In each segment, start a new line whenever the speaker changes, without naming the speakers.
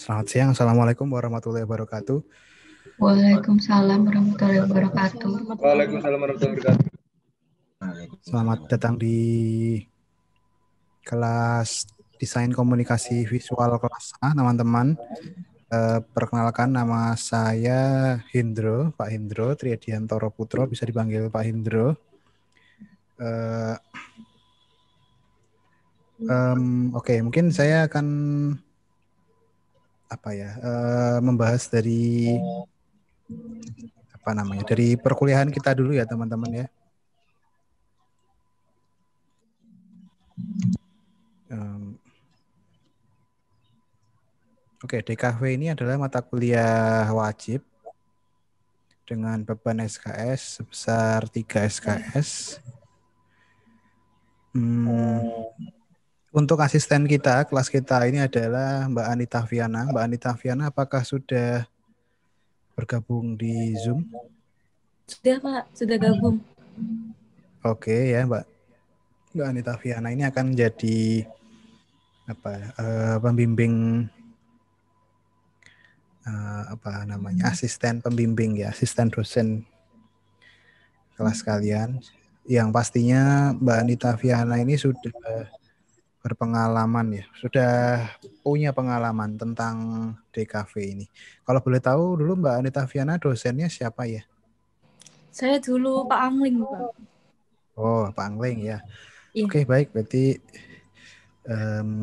Selamat siang. Assalamualaikum warahmatullahi wabarakatuh.
Waalaikumsalam warahmatullahi wabarakatuh.
Waalaikumsalam warahmatullahi wabarakatuh.
Selamat datang di kelas desain komunikasi visual kelas A, teman-teman. Eh, perkenalkan nama saya Hindro, Pak Hindro Triadiantoro Putro, bisa dipanggil Pak Hindro. um, eh, Oke, okay, mungkin saya akan apa ya uh, membahas dari apa namanya dari perkuliahan kita dulu ya teman-teman ya. Um, Oke, okay, DKW ini adalah mata kuliah wajib dengan beban SKS sebesar 3 SKS. Hmm, untuk asisten kita, kelas kita ini adalah Mbak Anita Viana. Mbak Anita Viana, apakah sudah bergabung di Zoom?
Sudah, Pak. Sudah gabung.
Oke okay, ya, Mbak. Mbak Anita Viana ini akan jadi apa uh, pembimbing uh, apa namanya asisten pembimbing ya asisten dosen kelas kalian yang pastinya Mbak Anita Viana ini sudah berpengalaman ya, sudah punya pengalaman tentang DKV ini. Kalau boleh tahu dulu Mbak Anita Viana dosennya siapa ya?
Saya dulu Pak Angling, Pak.
Oh, Pak Angling ya. Iya. Oke, baik. Berarti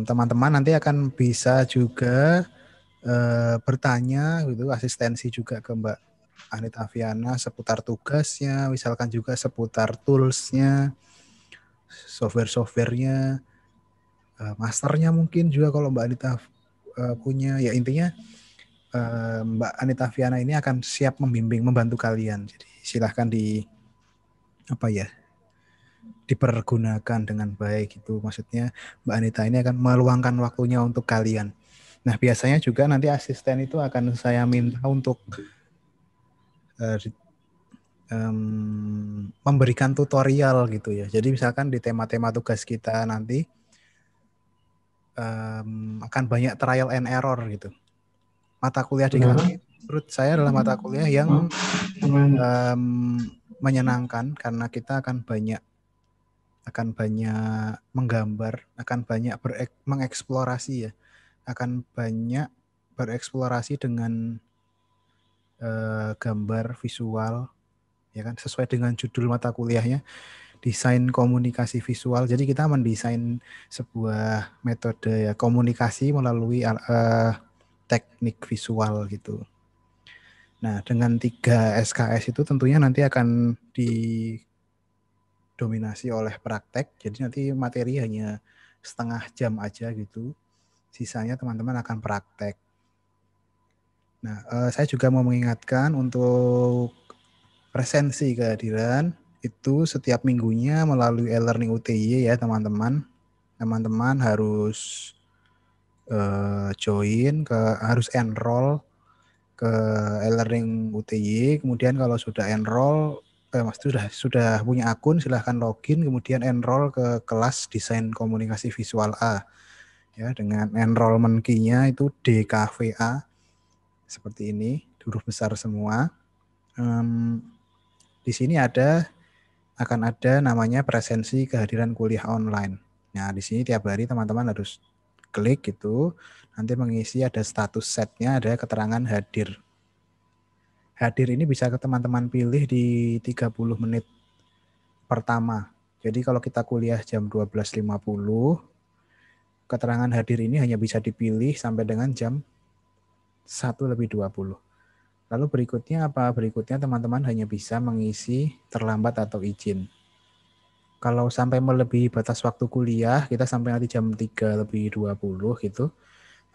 teman-teman um, nanti akan bisa juga uh, bertanya gitu asistensi juga ke Mbak Anita Aviana seputar tugasnya, misalkan juga seputar toolsnya, software-softwarenya, Eh, masternya mungkin juga kalau Mbak Anita eh, punya ya intinya eh, Mbak Anita Viana ini akan siap membimbing membantu kalian jadi silahkan di apa ya dipergunakan dengan baik itu maksudnya Mbak Anita ini akan meluangkan waktunya untuk kalian nah biasanya juga nanti asisten itu akan saya minta untuk uh, um, memberikan tutorial gitu ya. Jadi misalkan di tema-tema tugas kita nanti um, akan banyak trial and error gitu. Mata kuliah di kami menurut saya adalah mata kuliah yang um, menyenangkan karena kita akan banyak akan banyak menggambar, akan banyak berek, mengeksplorasi ya, akan banyak bereksplorasi dengan uh, gambar visual ya kan sesuai dengan judul mata kuliahnya desain komunikasi visual. Jadi kita mendesain sebuah metode ya komunikasi melalui uh, teknik visual gitu. Nah, dengan tiga SKS itu tentunya nanti akan didominasi oleh praktek. Jadi nanti materi hanya setengah jam aja gitu. Sisanya teman-teman akan praktek. Nah, eh, saya juga mau mengingatkan untuk presensi kehadiran itu setiap minggunya melalui e-learning UTY ya teman-teman. Teman-teman harus uh, join ke harus enroll ke e-learning UTY. Kemudian kalau sudah enroll eh, mas sudah sudah punya akun silahkan login kemudian enroll ke kelas desain komunikasi visual A ya dengan enrollment key-nya itu DKVA seperti ini huruf besar semua um, di sini ada akan ada namanya presensi kehadiran kuliah online. Nah, di sini tiap hari teman-teman harus klik gitu. Nanti mengisi ada status setnya, ada keterangan hadir. Hadir ini bisa ke teman-teman pilih di 30 menit pertama. Jadi kalau kita kuliah jam 12.50, keterangan hadir ini hanya bisa dipilih sampai dengan jam 1 lebih 20. Lalu berikutnya apa? Berikutnya teman-teman hanya bisa mengisi terlambat atau izin. Kalau sampai melebihi batas waktu kuliah, kita sampai nanti jam 3 lebih 20 gitu.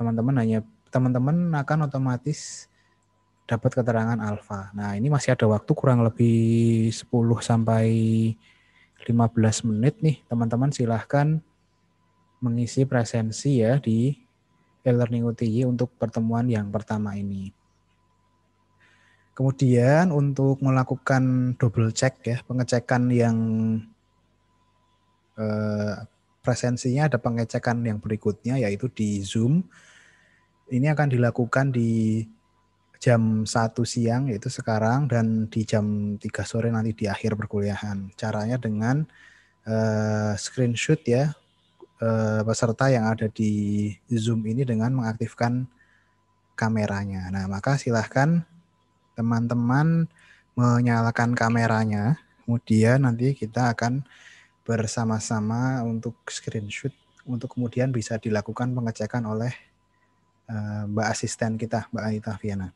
Teman-teman hanya teman-teman akan otomatis dapat keterangan alfa. Nah, ini masih ada waktu kurang lebih 10 sampai 15 menit nih. Teman-teman silahkan mengisi presensi ya di e-learning UTI untuk pertemuan yang pertama ini. Kemudian untuk melakukan double check ya, pengecekan yang eh, presensinya ada pengecekan yang berikutnya yaitu di Zoom. Ini akan dilakukan di jam 1 siang yaitu sekarang dan di jam 3 sore nanti di akhir perkuliahan. Caranya dengan eh, screenshot ya eh, peserta yang ada di Zoom ini dengan mengaktifkan kameranya. Nah, maka silahkan teman-teman menyalakan kameranya. Kemudian nanti kita akan bersama-sama untuk screenshot untuk kemudian bisa dilakukan pengecekan oleh uh, Mbak asisten kita, Mbak Anita Viana.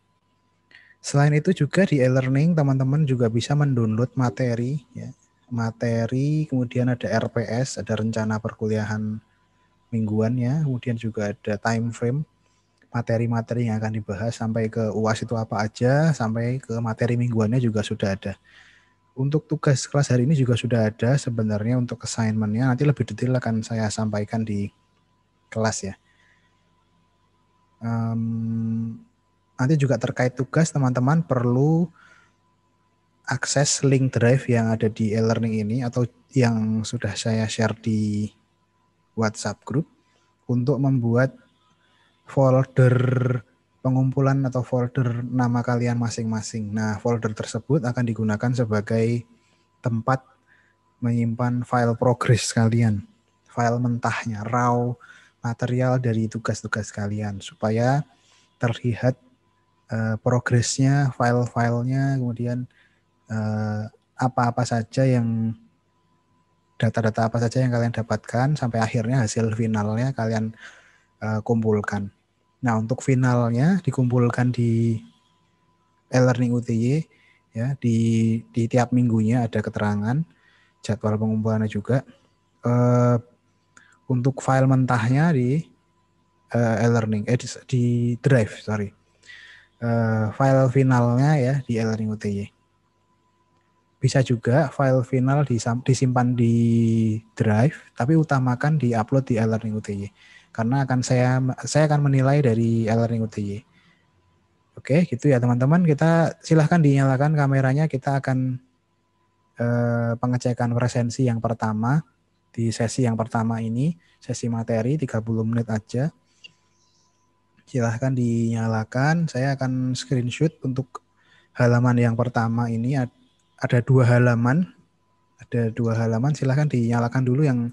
Selain itu juga di e-learning teman-teman juga bisa mendownload materi ya. Materi kemudian ada RPS, ada rencana perkuliahan mingguan ya, kemudian juga ada time frame materi-materi yang akan dibahas sampai ke UAS itu apa aja, sampai ke materi mingguannya juga sudah ada. Untuk tugas kelas hari ini juga sudah ada sebenarnya untuk assignmentnya nanti lebih detail akan saya sampaikan di kelas ya. Um, nanti juga terkait tugas teman-teman perlu akses link drive yang ada di e-learning ini atau yang sudah saya share di WhatsApp group untuk membuat folder pengumpulan atau folder nama kalian masing-masing. Nah, folder tersebut akan digunakan sebagai tempat menyimpan file progress kalian, file mentahnya, raw material dari tugas-tugas kalian supaya terlihat uh, progresnya, file-filenya, kemudian apa eh, apa-apa saja yang data-data apa saja yang kalian dapatkan sampai akhirnya hasil finalnya kalian uh, kumpulkan. Nah, untuk finalnya dikumpulkan di e-learning UTY ya di di tiap minggunya ada keterangan jadwal pengumpulannya juga. Uh, untuk file mentahnya di uh, e-learning eh di, di drive sorry uh, file finalnya ya di e-learning UTY bisa juga file final disimpan di drive tapi utamakan di upload di e-learning UTY karena akan saya saya akan menilai dari e-learning UTY. Oke, gitu ya teman-teman. Kita silahkan dinyalakan kameranya. Kita akan eh, pengecekan presensi yang pertama di sesi yang pertama ini, sesi materi 30 menit aja. Silahkan dinyalakan. Saya akan screenshot untuk halaman yang pertama ini ada dua halaman. Ada dua halaman. Silahkan dinyalakan dulu yang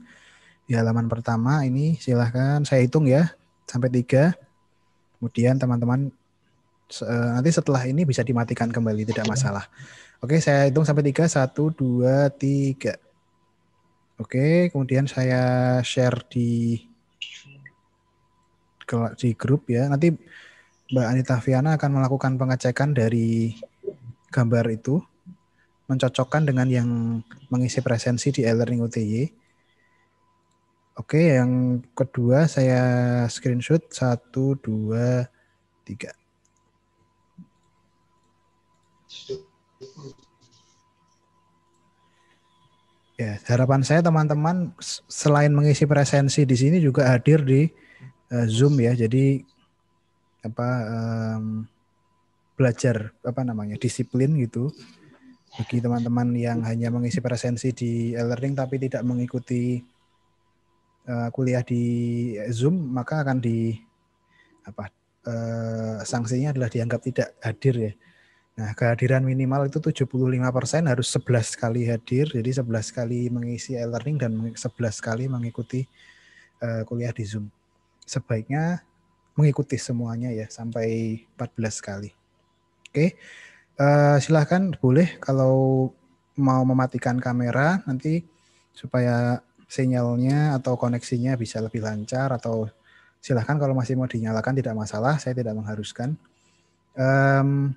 di halaman pertama ini silahkan saya hitung ya sampai tiga. Kemudian teman-teman eh, nanti setelah ini bisa dimatikan kembali tidak masalah. Oke, saya hitung sampai tiga. Satu, dua, tiga. Oke, kemudian saya share di di grup ya. Nanti Mbak Anita Viana akan melakukan pengecekan dari gambar itu, mencocokkan dengan yang mengisi presensi di e-learning UTY. Oke, yang kedua saya screenshot satu, dua, tiga. Ya, harapan saya teman-teman selain mengisi presensi di sini juga hadir di uh, Zoom ya. Jadi apa um, belajar apa namanya disiplin gitu bagi teman-teman yang hanya mengisi presensi di e-learning tapi tidak mengikuti Eh, kuliah di Zoom maka akan di apa eh, sanksinya adalah dianggap tidak hadir ya. Nah, kehadiran minimal itu 75% harus 11 kali hadir. Jadi 11 kali mengisi e-learning dan 11 kali mengikuti eh, kuliah di Zoom. Sebaiknya mengikuti semuanya ya sampai 14 kali. Oke. Okay. silahkan boleh kalau mau mematikan kamera nanti supaya sinyalnya atau koneksinya bisa lebih lancar atau silahkan kalau masih mau dinyalakan tidak masalah, saya tidak mengharuskan. Um,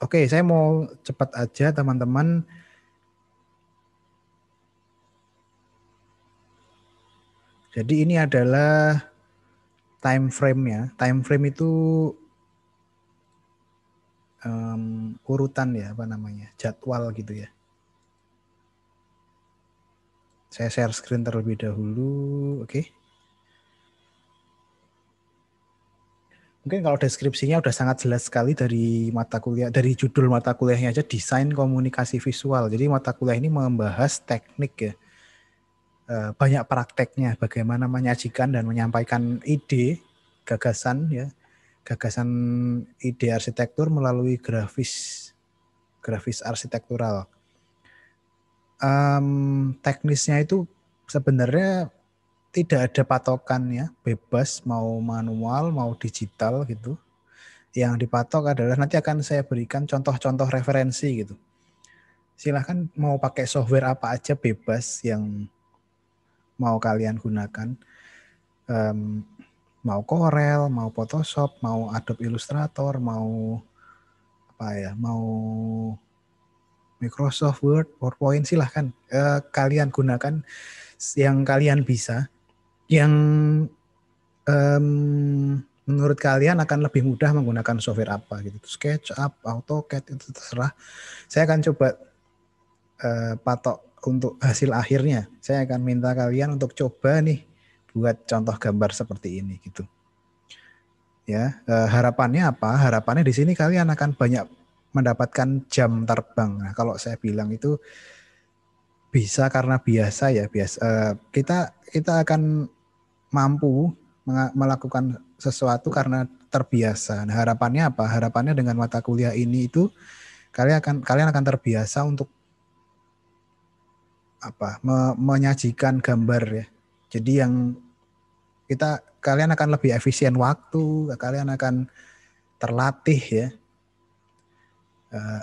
Oke, okay, saya mau cepat aja teman-teman. Jadi ini adalah time frame ya. Time frame itu um, urutan ya apa namanya jadwal gitu ya. Saya share screen terlebih dahulu. Oke. Okay. Mungkin kalau deskripsinya udah sangat jelas sekali dari mata kuliah dari judul mata kuliahnya aja desain komunikasi visual. Jadi mata kuliah ini membahas teknik ya. Eh, banyak prakteknya bagaimana menyajikan dan menyampaikan ide, gagasan ya, gagasan ide arsitektur melalui grafis grafis arsitektural um, teknisnya itu sebenarnya tidak ada patokan ya, bebas mau manual mau digital gitu. Yang dipatok adalah nanti akan saya berikan contoh-contoh referensi gitu. Silahkan mau pakai software apa aja bebas yang mau kalian gunakan. Um, mau Corel, mau Photoshop, mau Adobe Illustrator, mau apa ya, mau Microsoft Word, PowerPoint silahkan eh, kalian gunakan yang kalian bisa, yang um, menurut kalian akan lebih mudah menggunakan software apa gitu, SketchUp, AutoCAD itu terserah. Saya akan coba eh, patok untuk hasil akhirnya. Saya akan minta kalian untuk coba nih buat contoh gambar seperti ini gitu. Ya, uh, harapannya apa? Harapannya di sini kalian akan banyak mendapatkan jam terbang. Nah, kalau saya bilang itu bisa karena biasa ya biasa eh, kita kita akan mampu melakukan sesuatu karena terbiasa. Nah, harapannya apa? Harapannya dengan mata kuliah ini itu kalian akan kalian akan terbiasa untuk apa? Me menyajikan gambar ya. Jadi yang kita kalian akan lebih efisien waktu, kalian akan terlatih ya Eh,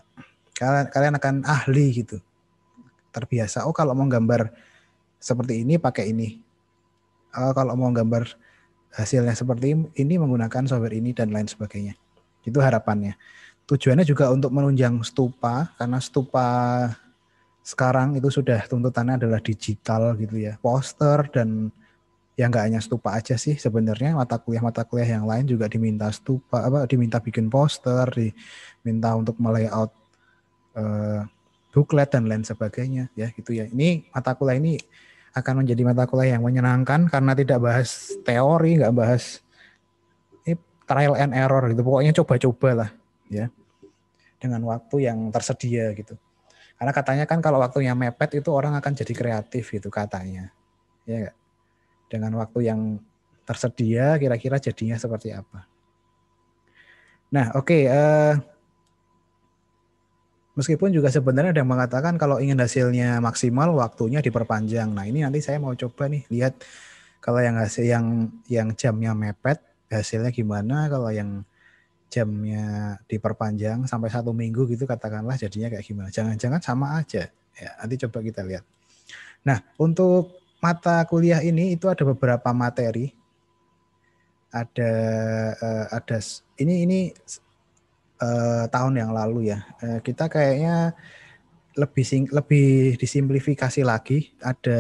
kalian kalian akan ahli gitu terbiasa oh kalau mau gambar seperti ini pakai ini oh, kalau mau gambar hasilnya seperti ini menggunakan software ini dan lain sebagainya itu harapannya tujuannya juga untuk menunjang stupa karena stupa sekarang itu sudah tuntutannya adalah digital gitu ya poster dan ya nggak hanya stupa aja sih sebenarnya mata kuliah mata kuliah yang lain juga diminta stupa apa diminta bikin poster diminta untuk melayout uh, eh, booklet dan lain sebagainya ya gitu ya ini mata kuliah ini akan menjadi mata kuliah yang menyenangkan karena tidak bahas teori nggak bahas ini trial and error gitu pokoknya coba-coba lah ya dengan waktu yang tersedia gitu karena katanya kan kalau waktunya mepet itu orang akan jadi kreatif gitu katanya. Ya gak? dengan waktu yang tersedia kira-kira jadinya seperti apa. Nah, oke. Okay, uh, eh, meskipun juga sebenarnya ada yang mengatakan kalau ingin hasilnya maksimal waktunya diperpanjang. Nah, ini nanti saya mau coba nih lihat kalau yang hasil yang yang jamnya mepet hasilnya gimana kalau yang jamnya diperpanjang sampai satu minggu gitu katakanlah jadinya kayak gimana jangan-jangan sama aja ya nanti coba kita lihat nah untuk mata kuliah ini itu ada beberapa materi. Ada uh, ada ini ini uh, tahun yang lalu ya. Uh, kita kayaknya lebih sing, lebih disimplifikasi lagi. Ada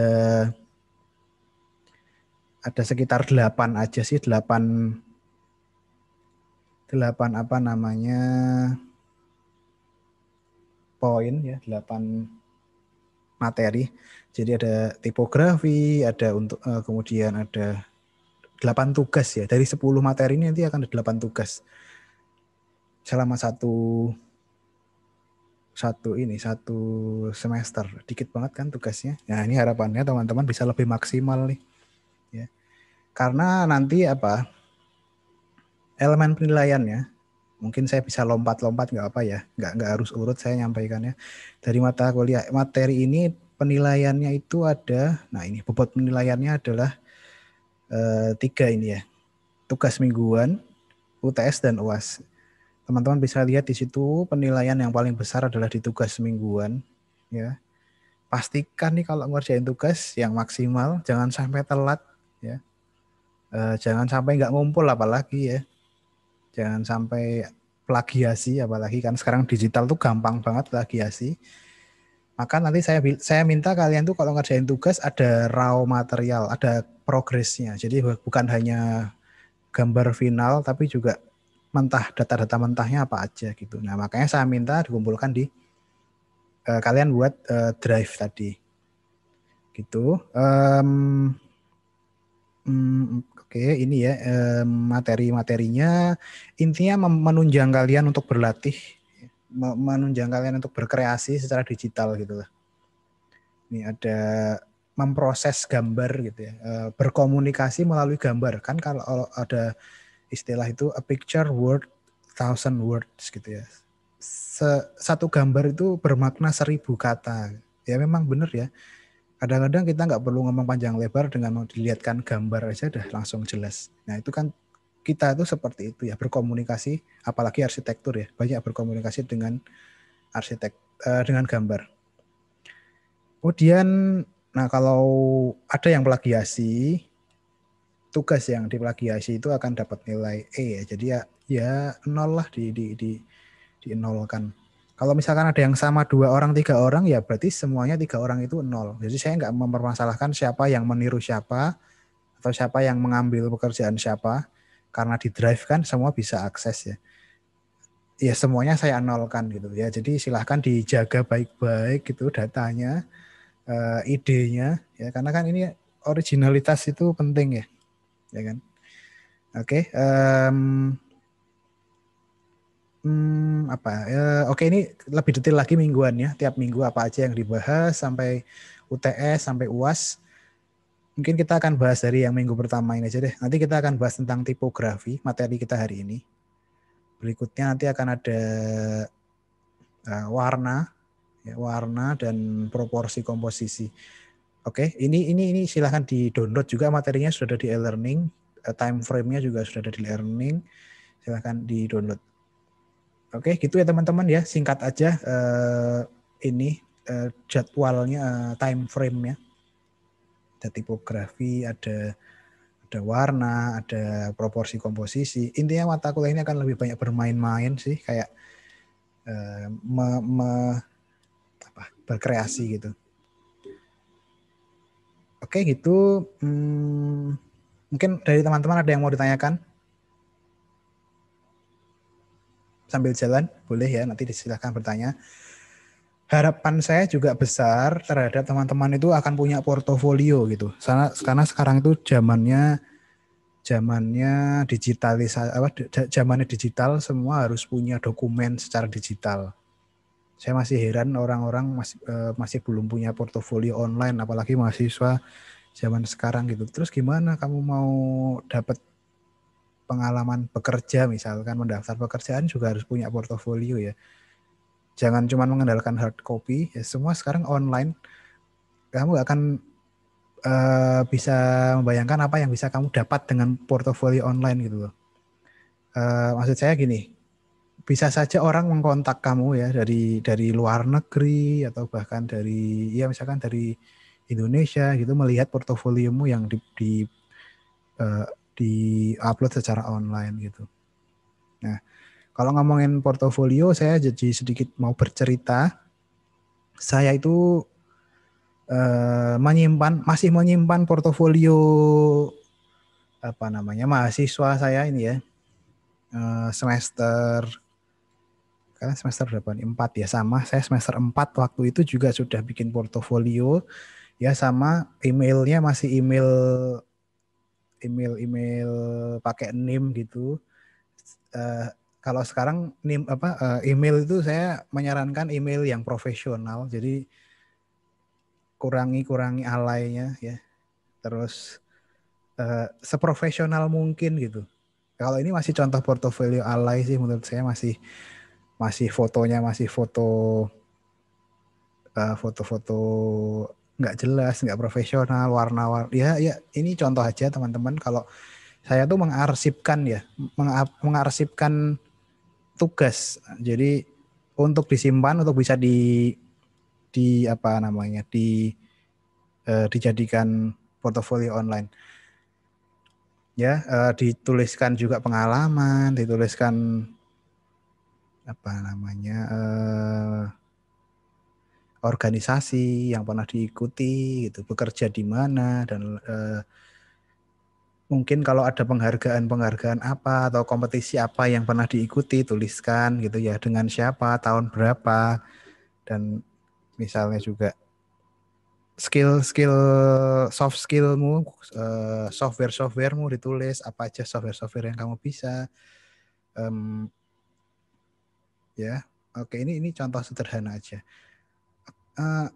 ada sekitar delapan aja sih, delapan delapan apa namanya? poin ya, delapan materi. Jadi ada tipografi, ada untuk uh, kemudian ada 8 tugas ya. Dari 10 materi ini nanti akan ada 8 tugas. Selama satu satu ini satu semester dikit banget kan tugasnya nah ini harapannya teman-teman bisa lebih maksimal nih ya karena nanti apa elemen penilaiannya mungkin saya bisa lompat-lompat nggak apa ya nggak nggak harus urut saya nyampaikannya dari mata kuliah materi ini penilaiannya itu ada, nah ini bobot penilaiannya adalah e, tiga ini ya, tugas mingguan, UTS dan UAS. Teman-teman bisa lihat di situ penilaian yang paling besar adalah di tugas mingguan, ya. Pastikan nih kalau ngerjain tugas yang maksimal, jangan sampai telat, ya. E, jangan sampai nggak ngumpul apalagi ya. Jangan sampai plagiasi apalagi kan sekarang digital tuh gampang banget plagiasi maka nanti saya saya minta kalian tuh kalau ngerjain tugas ada raw material, ada progresnya. Jadi bukan hanya gambar final tapi juga mentah data-data mentahnya apa aja gitu. Nah, makanya saya minta dikumpulkan di uh, kalian buat uh, drive tadi. Gitu. Um, Hmm, Oke, okay, ini ya materi-materinya. Intinya menunjang kalian untuk berlatih menunjang kalian untuk berkreasi secara digital gitu loh. Ini ada memproses gambar gitu ya, eh, berkomunikasi melalui gambar kan kalau ada istilah itu a picture word thousand words gitu ya. Satu gambar itu bermakna seribu kata. Ya memang benar ya. Kadang-kadang kita nggak perlu ngomong panjang lebar dengan dilihatkan gambar aja udah langsung jelas. Nah itu kan kita itu seperti itu ya berkomunikasi apalagi arsitektur ya banyak berkomunikasi dengan arsitek uh, dengan gambar kemudian nah kalau ada yang plagiasi tugas yang diplagiasi itu akan dapat nilai E ya jadi ya ya nol lah di di di di nolkan. kalau misalkan ada yang sama dua orang tiga orang ya berarti semuanya tiga orang itu nol jadi saya nggak mempermasalahkan siapa yang meniru siapa atau siapa yang mengambil pekerjaan siapa karena di drive kan semua bisa akses ya ya semuanya saya nolkan gitu ya jadi silahkan dijaga baik-baik gitu datanya uh, idenya ya karena kan ini originalitas itu penting ya ya kan oke okay, um, hmm, apa uh, oke okay, ini lebih detail lagi mingguan ya tiap minggu apa aja yang dibahas sampai UTS sampai UAS Mungkin kita akan bahas dari yang minggu pertama ini aja deh. Nanti kita akan bahas tentang tipografi materi kita hari ini. Berikutnya nanti akan ada eh, warna, ya, warna dan proporsi komposisi. Oke, okay, ini ini ini silahkan di download juga materinya sudah ada di e-learning, eh, time frame-nya juga sudah ada di e-learning, silahkan di download. Oke, okay, gitu ya teman-teman ya, singkat aja uh, ini uh, jadwalnya, uh, time frame-nya ada tipografi, ada ada warna, ada proporsi komposisi. Intinya mata kuliah ini akan lebih banyak bermain-main sih, kayak uh, me, me, apa, berkreasi gitu. Oke gitu, hmm, mungkin dari teman-teman ada yang mau ditanyakan sambil jalan, boleh ya nanti silahkan bertanya harapan saya juga besar terhadap teman-teman itu akan punya portofolio gitu. Karena karena sekarang itu zamannya zamannya digitalisasi apa zamannya digital semua harus punya dokumen secara digital. Saya masih heran orang-orang masih uh, masih belum punya portofolio online apalagi mahasiswa zaman sekarang gitu. Terus gimana kamu mau dapat pengalaman bekerja misalkan mendaftar pekerjaan juga harus punya portofolio ya jangan cuma mengandalkan hard copy ya semua sekarang online kamu gak akan uh, bisa membayangkan apa yang bisa kamu dapat dengan portofolio online gitu loh uh, maksud saya gini bisa saja orang mengkontak kamu ya dari dari luar negeri atau bahkan dari ya misalkan dari Indonesia gitu melihat portofoliomu yang di, di uh, eh, di upload secara online gitu nah kalau ngomongin portofolio, saya jadi sedikit mau bercerita. Saya itu eh, menyimpan, masih menyimpan portofolio apa namanya mahasiswa saya ini ya eh, semester karena semester berapa nih? Empat ya sama saya semester empat waktu itu juga sudah bikin portofolio ya sama emailnya masih email email email pakai nim gitu uh, kalau sekarang nim, apa eh, email itu saya menyarankan email yang profesional jadi kurangi kurangi alaynya ya terus uh, seprofesional mungkin gitu kalau ini masih contoh portofolio alay sih menurut saya masih masih fotonya masih foto uh, foto-foto nggak jelas nggak profesional warna-warna ya ya ini contoh aja teman-teman kalau saya tuh mengarsipkan ya mengarsipkan tugas. Jadi untuk disimpan untuk bisa di di apa namanya di eh, dijadikan portofolio online. Ya, eh, dituliskan juga pengalaman, dituliskan apa namanya eh, organisasi yang pernah diikuti, gitu, bekerja di mana dan mungkin kalau ada penghargaan-penghargaan apa atau kompetisi apa yang pernah diikuti tuliskan gitu ya dengan siapa tahun berapa dan misalnya juga skill skill soft skillmu eh, software softwaremu ditulis apa aja software software yang kamu bisa um, ya oke ini ini contoh sederhana aja uh,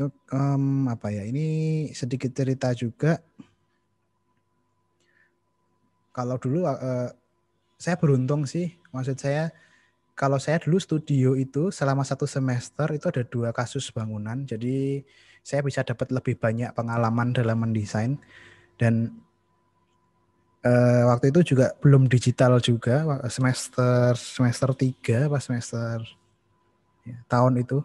itu um, apa ya? Ini sedikit cerita juga. Kalau dulu uh, saya beruntung sih, maksud saya kalau saya dulu studio itu selama satu semester itu ada dua kasus bangunan, jadi saya bisa dapat lebih banyak pengalaman dalam mendesain dan uh, waktu itu juga belum digital juga semester semester tiga pas semester ya, tahun itu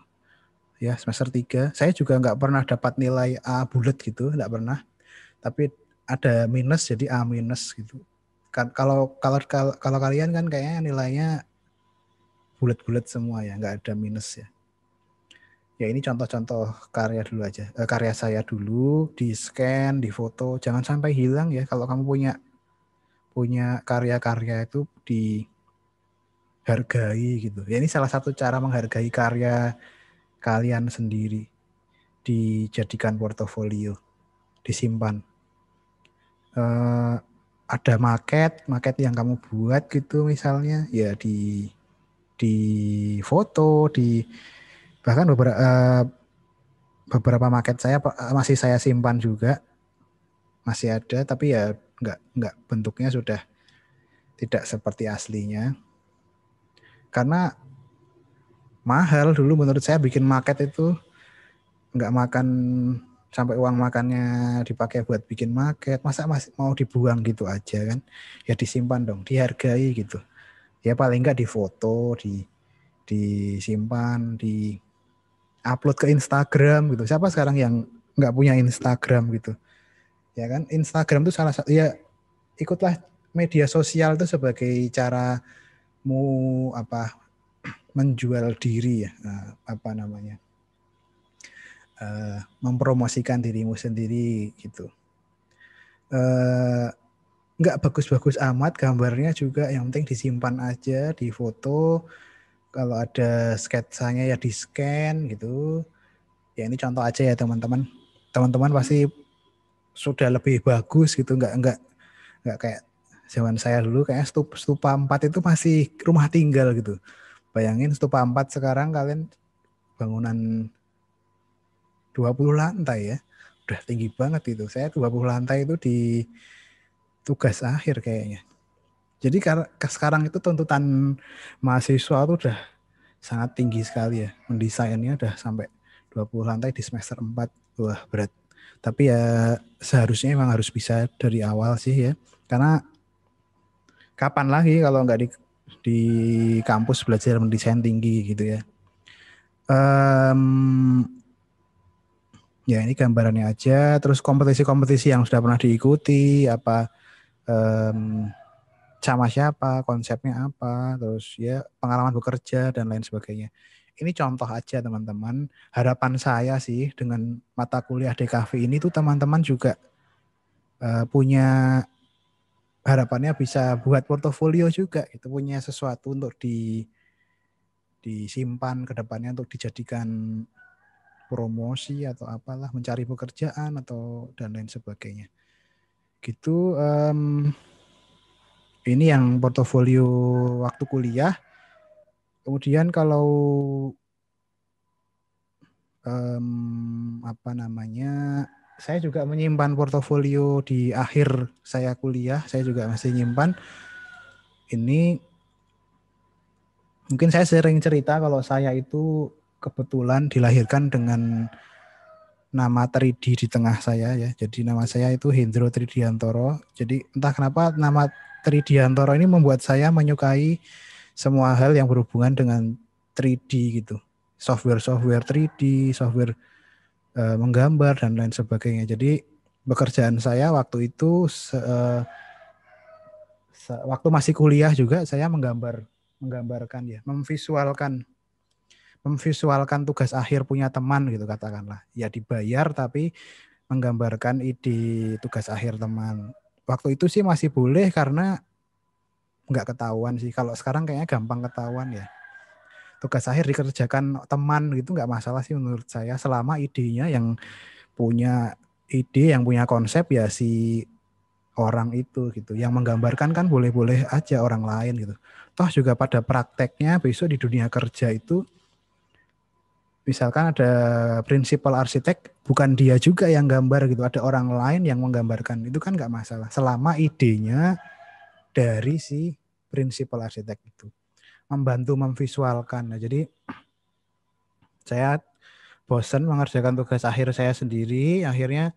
ya semester 3 saya juga nggak pernah dapat nilai A bulat gitu nggak pernah tapi ada minus jadi A minus gitu kalau kalau kalau kalian kan kayaknya nilainya bulat-bulat semua ya nggak ada minus ya ya ini contoh-contoh karya dulu aja eh, karya saya dulu di scan di foto jangan sampai hilang ya kalau kamu punya punya karya-karya itu dihargai gitu ya ini salah satu cara menghargai karya kalian sendiri dijadikan portofolio, disimpan. Uh, ada market, market yang kamu buat gitu misalnya, ya di di foto, di bahkan beberapa uh, beberapa market saya masih saya simpan juga, masih ada, tapi ya nggak nggak bentuknya sudah tidak seperti aslinya, karena mahal dulu menurut saya bikin market itu nggak makan sampai uang makannya dipakai buat bikin market masa masih mau dibuang gitu aja kan ya disimpan dong dihargai gitu ya paling nggak difoto di disimpan di upload ke Instagram gitu siapa sekarang yang nggak punya Instagram gitu ya kan Instagram itu salah satu ya ikutlah media sosial itu sebagai cara mu apa menjual diri ya eh, apa namanya eh, mempromosikan dirimu sendiri gitu eh, nggak bagus-bagus amat gambarnya juga yang penting disimpan aja di foto kalau ada sketsanya ya di scan gitu ya ini contoh aja ya teman-teman teman-teman pasti sudah lebih bagus gitu nggak nggak nggak kayak zaman saya dulu kayak stupa, empat itu masih rumah tinggal gitu Bayangin stupa 4 sekarang kalian bangunan 20 lantai ya. Udah tinggi banget itu. Saya 20 lantai itu di tugas akhir kayaknya. Jadi sekarang itu tuntutan mahasiswa itu udah sangat tinggi sekali ya. Mendesainnya udah sampai 20 lantai di semester 4. Wah, berat. Tapi ya seharusnya emang harus bisa dari awal sih ya. Karena kapan lagi kalau nggak di di kampus belajar mendesain tinggi gitu ya. Um, ya ini gambarannya aja. Terus kompetisi-kompetisi yang sudah pernah diikuti apa um, sama siapa, konsepnya apa, terus ya pengalaman bekerja dan lain sebagainya. Ini contoh aja teman-teman. Harapan saya sih dengan mata kuliah DKV ini tuh teman-teman juga uh, punya harapannya bisa buat portofolio juga itu punya sesuatu untuk di disimpan ke depannya untuk dijadikan promosi atau apalah mencari pekerjaan atau dan lain sebagainya gitu um, ini yang portofolio waktu kuliah kemudian kalau um, apa namanya saya juga menyimpan portofolio di akhir saya kuliah, saya juga masih nyimpan. Ini mungkin saya sering cerita kalau saya itu kebetulan dilahirkan dengan nama 3D di tengah saya ya. Jadi nama saya itu Hendro Tridiantoro. Jadi entah kenapa nama Tridiantoro ini membuat saya menyukai semua hal yang berhubungan dengan 3D gitu. Software-software 3D, software, -software 3D, software Eh, menggambar dan lain sebagainya. Jadi pekerjaan saya waktu itu se, uh, se, waktu masih kuliah juga saya menggambar menggambarkan ya, memvisualkan memvisualkan tugas akhir punya teman gitu katakanlah. Ya dibayar tapi menggambarkan ide tugas akhir teman. Waktu itu sih masih boleh karena nggak ketahuan sih. Kalau sekarang kayaknya gampang ketahuan ya tugas akhir dikerjakan teman gitu nggak masalah sih menurut saya selama idenya yang punya ide yang punya konsep ya si orang itu gitu yang menggambarkan kan boleh-boleh aja orang lain gitu toh juga pada prakteknya besok di dunia kerja itu misalkan ada prinsipal arsitek bukan dia juga yang gambar gitu ada orang lain yang menggambarkan itu kan nggak masalah selama idenya dari si prinsipal arsitek itu membantu memvisualkan. Nah, jadi saya bosan mengerjakan tugas akhir saya sendiri, akhirnya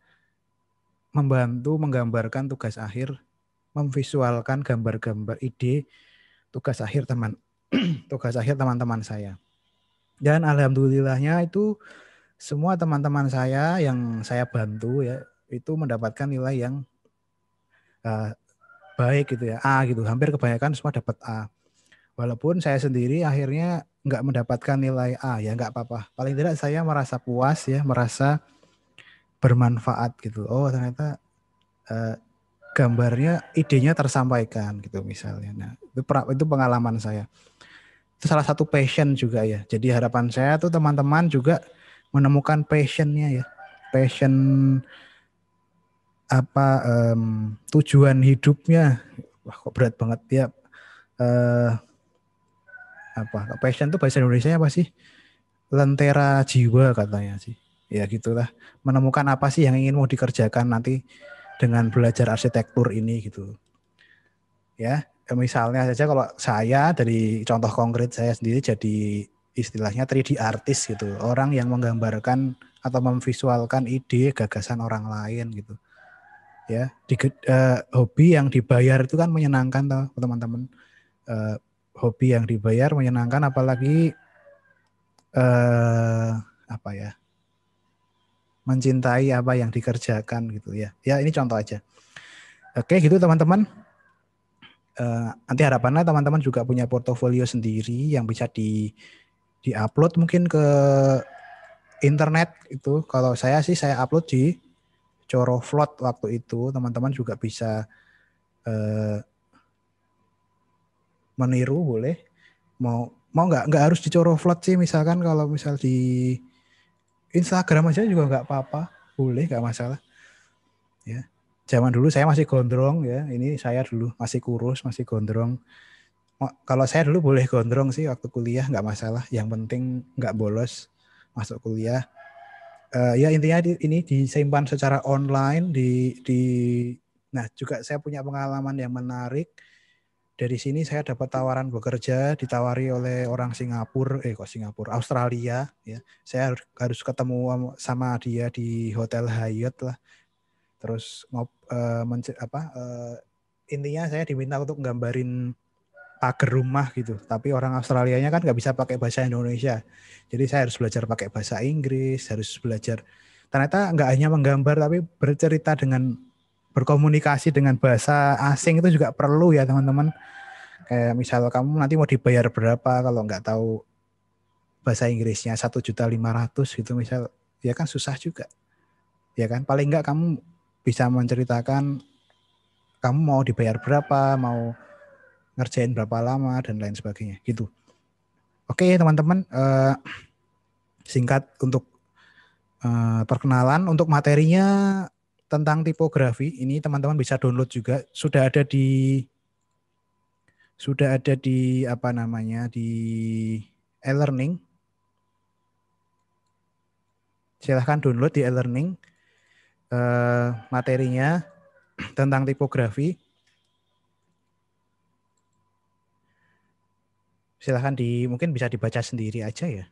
membantu menggambarkan tugas akhir, memvisualkan gambar-gambar ide tugas akhir teman tugas akhir teman-teman saya. Dan alhamdulillahnya itu semua teman-teman saya yang saya bantu ya itu mendapatkan nilai yang uh, baik gitu ya A gitu hampir kebanyakan semua dapat A Walaupun saya sendiri akhirnya nggak mendapatkan nilai A ya nggak apa-apa. Paling tidak saya merasa puas ya, merasa bermanfaat gitu. Oh ternyata eh, gambarnya, idenya tersampaikan gitu misalnya. Nah itu, itu pengalaman saya. Itu salah satu passion juga ya. Jadi harapan saya tuh teman-teman juga menemukan passionnya ya, passion apa um, tujuan hidupnya. Wah kok berat banget ya. Uh, apa passion tuh bahasa Indonesia apa sih lentera jiwa katanya sih ya gitulah menemukan apa sih yang ingin mau dikerjakan nanti dengan belajar arsitektur ini gitu ya misalnya saja kalau saya dari contoh konkret saya sendiri jadi istilahnya 3D artis gitu orang yang menggambarkan atau memvisualkan ide gagasan orang lain gitu ya di, uh, hobi yang dibayar itu kan menyenangkan teman-teman uh, hobi yang dibayar menyenangkan apalagi eh apa ya mencintai apa yang dikerjakan gitu ya ya ini contoh aja oke gitu teman-teman eh, nanti harapannya teman-teman juga punya portofolio sendiri yang bisa di di upload mungkin ke internet itu kalau saya sih saya upload di Coro Float waktu itu teman-teman juga bisa eh, meniru boleh mau mau nggak nggak harus dicoro flat sih misalkan kalau misal di Instagram aja juga nggak apa-apa boleh nggak masalah ya zaman dulu saya masih gondrong ya ini saya dulu masih kurus masih gondrong kalau saya dulu boleh gondrong sih waktu kuliah nggak masalah yang penting nggak bolos masuk kuliah uh, ya intinya di, ini disimpan secara online di di nah juga saya punya pengalaman yang menarik dari sini saya dapat tawaran bekerja ditawari oleh orang Singapura eh kok Singapura Australia ya saya harus ketemu sama dia di hotel Hyatt lah terus ngop uh, eh, apa uh, intinya saya diminta untuk nggambarin pagar rumah gitu tapi orang Australianya kan nggak bisa pakai bahasa Indonesia jadi saya harus belajar pakai bahasa Inggris harus belajar ternyata nggak hanya menggambar tapi bercerita dengan berkomunikasi dengan bahasa asing itu juga perlu ya teman-teman. Kayak misal kamu nanti mau dibayar berapa kalau nggak tahu bahasa Inggrisnya satu juta lima ratus gitu misal, ya kan susah juga, ya kan. Paling nggak kamu bisa menceritakan kamu mau dibayar berapa, mau ngerjain berapa lama dan lain sebagainya gitu. Oke teman-teman, eh, singkat untuk eh, perkenalan untuk materinya tentang tipografi ini teman-teman bisa download juga sudah ada di sudah ada di apa namanya di e-learning silahkan download di e-learning eh, materinya tentang tipografi silahkan di mungkin bisa dibaca sendiri aja ya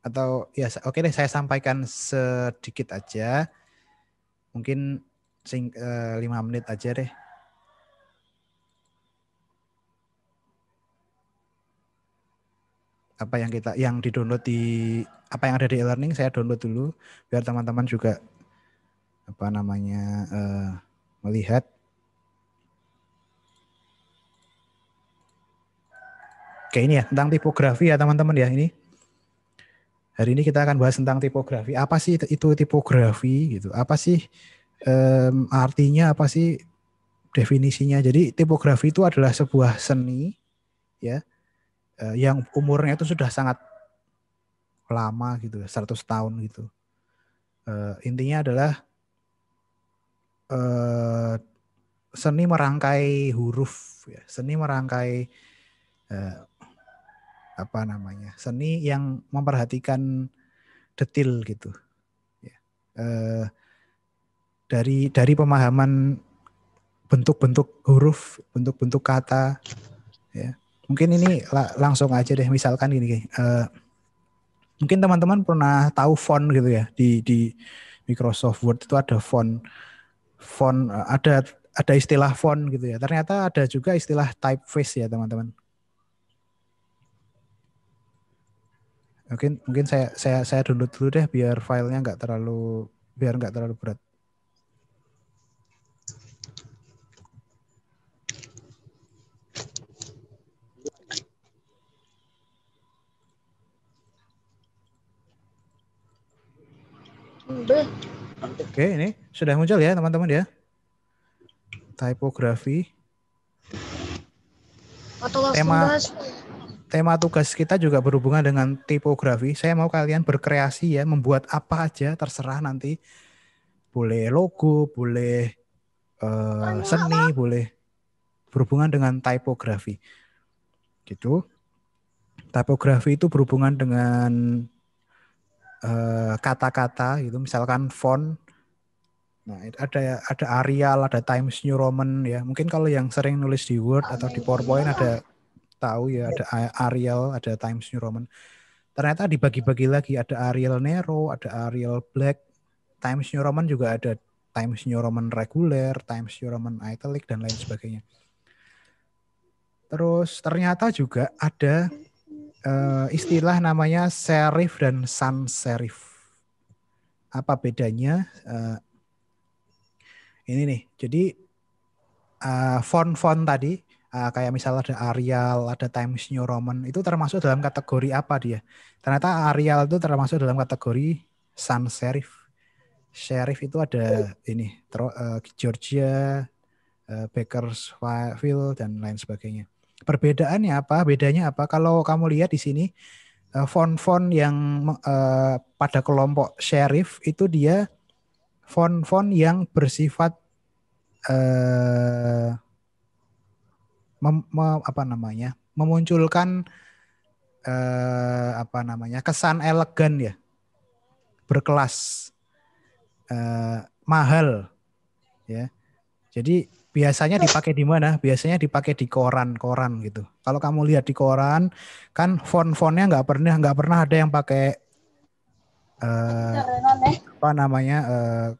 atau ya oke okay deh saya sampaikan sedikit aja Mungkin sing uh, eh, 5 menit aja deh. apa yang kita yang didownload di apa yang ada di e-learning saya download dulu biar teman-teman juga apa namanya uh, melihat Oke ini ya tentang tipografi ya teman-teman ya ini Hari ini kita akan bahas tentang tipografi. Apa sih itu tipografi gitu? Apa sih um, artinya? Apa sih definisinya? Jadi tipografi itu adalah sebuah seni ya eh, yang umurnya itu sudah sangat lama gitu, 100 tahun gitu. Uh, intinya adalah uh, seni merangkai huruf, ya. seni merangkai apa namanya seni yang memperhatikan detail gitu ya. eh, dari dari pemahaman bentuk-bentuk huruf bentuk-bentuk kata ya mungkin ini la langsung aja deh misalkan gini eh, mungkin teman-teman pernah tahu font gitu ya di di Microsoft Word itu ada font font eh, ada ada istilah font gitu ya. Ternyata ada juga istilah typeface ya teman-teman. Mungkin mungkin saya saya saya download dulu deh biar filenya nggak terlalu biar nggak terlalu berat. Oke, ini sudah muncul ya teman-teman ya. Tipografi. Tema tema tugas kita juga berhubungan dengan tipografi. Saya mau kalian berkreasi ya, membuat apa aja terserah nanti. Boleh logo, boleh uh, seni, boleh berhubungan dengan tipografi. Gitu. Tipografi itu berhubungan dengan eh, kata-kata uh, gitu, misalkan font. Nah, ada ada Arial, ada Times New Roman ya. Mungkin kalau yang sering nulis di Word atau di PowerPoint ada tahu ya iya. ada Arial ada Times New Roman. Ternyata dibagi-bagi lagi ada Arial Nero, ada Arial Black, Times New Roman juga ada Times New Roman reguler, Times New Roman italic dan lain sebagainya. Terus ternyata juga ada uh, istilah namanya serif dan sans serif. Apa bedanya? Uh, ini nih. Jadi uh, font-font tadi uh, kayak misalnya ada Arial, ada Times New Roman itu termasuk dalam kategori apa dia? Ternyata Arial itu termasuk dalam kategori Sun serif. Sheriff itu ada ini uh, Georgia, uh, eh, Bakersfield dan lain sebagainya. Perbedaannya apa? Bedanya apa? Kalau kamu lihat di sini uh, font-font yang uh, pada kelompok sheriff itu dia font-font yang bersifat uh, mem, me, apa namanya memunculkan eh, apa namanya kesan elegan ya berkelas eh, mahal ya jadi biasanya dipakai di mana? Biasanya dipakai di koran-koran gitu. Kalau kamu lihat di koran, kan font-fontnya nggak pernah nggak pernah ada yang pakai eh, apa namanya eh,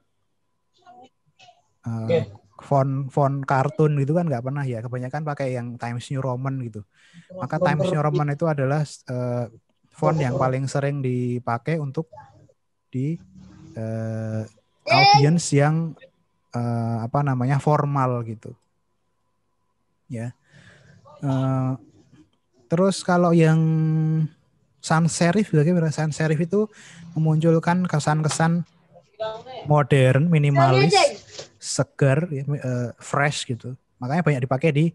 eh font font kartun gitu kan nggak pernah ya kebanyakan pakai yang Times New Roman gitu
maka Times New Roman
itu adalah uh, font yang paling sering dipakai untuk di uh, audience yang uh, apa namanya formal gitu ya uh, terus kalau yang sans serif juga sans serif itu memunculkan kesan-kesan modern minimalis segar, ya, uh, fresh gitu. Makanya banyak dipakai di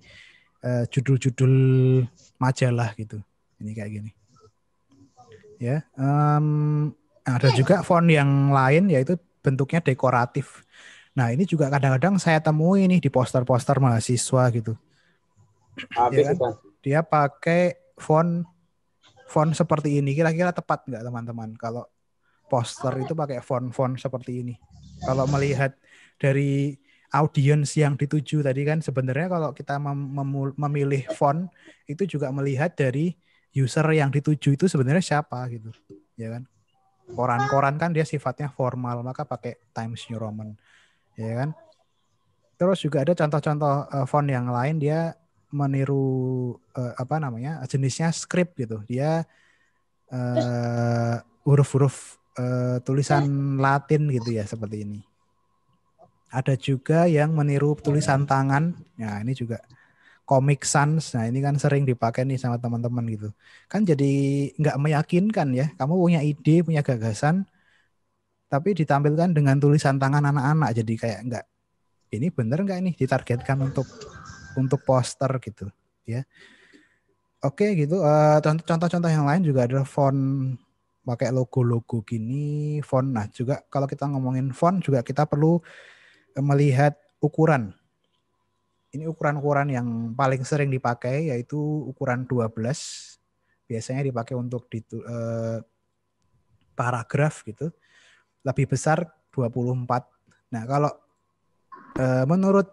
uh, judul-judul majalah gitu. Ini kayak gini. Ya, um, ada iya. juga font yang lain yaitu bentuknya dekoratif. Nah ini juga kadang-kadang saya temui nih di poster-poster mahasiswa gitu. ya kan? Dia pakai font font seperti ini. Kira-kira tepat nggak teman-teman kalau poster itu pakai font-font seperti ini? Kalau melihat dari audiens yang dituju tadi kan sebenarnya kalau kita mem memilih font itu juga melihat dari user yang dituju itu sebenarnya siapa gitu ya kan koran-koran kan dia sifatnya formal maka pakai Times New Roman ya kan terus juga ada contoh-contoh uh, font yang lain dia meniru uh, apa namanya jenisnya script gitu dia uh, huruf-huruf uh, tulisan Latin gitu ya seperti ini. Ada juga yang meniru tulisan tangan. Nah, ini juga Comic Sans. Nah, ini kan sering dipakai nih sama teman-teman gitu. Kan jadi nggak meyakinkan ya. Kamu punya ide, punya gagasan, tapi ditampilkan dengan tulisan tangan anak-anak. Jadi kayak nggak ini bener nggak ini ditargetkan untuk untuk poster gitu ya. Oke gitu. Eh, contoh-contoh yang lain juga ada font pakai logo-logo gini font. Nah, juga kalau kita ngomongin font juga kita perlu eh, melihat ukuran. Ini ukuran-ukuran yang paling sering dipakai yaitu ukuran 12. Biasanya dipakai untuk di uh, eh, paragraf gitu. Lebih besar 24. Nah, kalau uh, menurut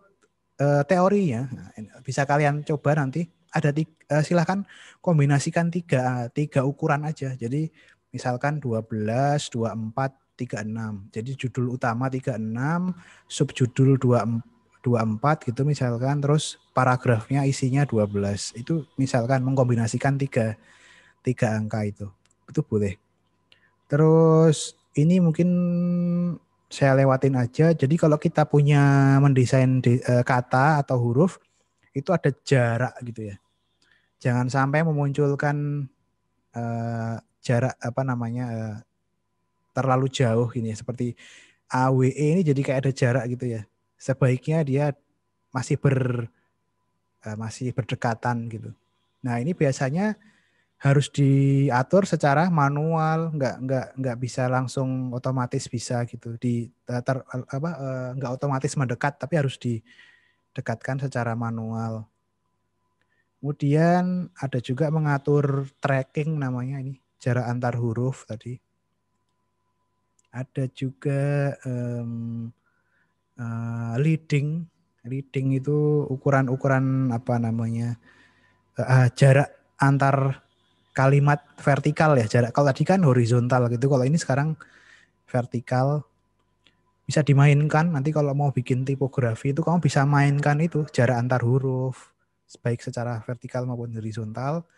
uh, teorinya nah, bisa kalian coba nanti ada tiga, silahkan kombinasikan tiga tiga ukuran aja. Jadi Misalkan 12, 24, 36. Jadi judul utama 36, subjudul 24, empat gitu misalkan terus paragrafnya isinya 12. Itu misalkan mengkombinasikan tiga tiga angka itu. Itu boleh. Terus ini mungkin saya lewatin aja. Jadi kalau kita punya mendesain di, e, eh, kata atau huruf itu ada jarak gitu ya. Jangan sampai memunculkan e, jarak apa namanya eh, terlalu jauh ini ya. seperti AWE ini jadi kayak ada jarak gitu ya. Sebaiknya dia masih ber eh, masih berdekatan gitu. Nah, ini biasanya harus diatur secara manual, nggak nggak nggak bisa langsung otomatis bisa gitu. Di eh, ter, apa nggak otomatis mendekat tapi harus didekatkan secara manual. Kemudian ada juga mengatur tracking namanya ini jarak antar huruf tadi. Ada juga um, uh, leading. Leading itu ukuran-ukuran apa namanya uh, jarak antar kalimat vertikal ya jarak. Kalau tadi kan horizontal gitu, kalau ini sekarang vertikal bisa dimainkan. Nanti kalau mau bikin tipografi itu kamu bisa mainkan itu jarak antar huruf baik secara vertikal maupun horizontal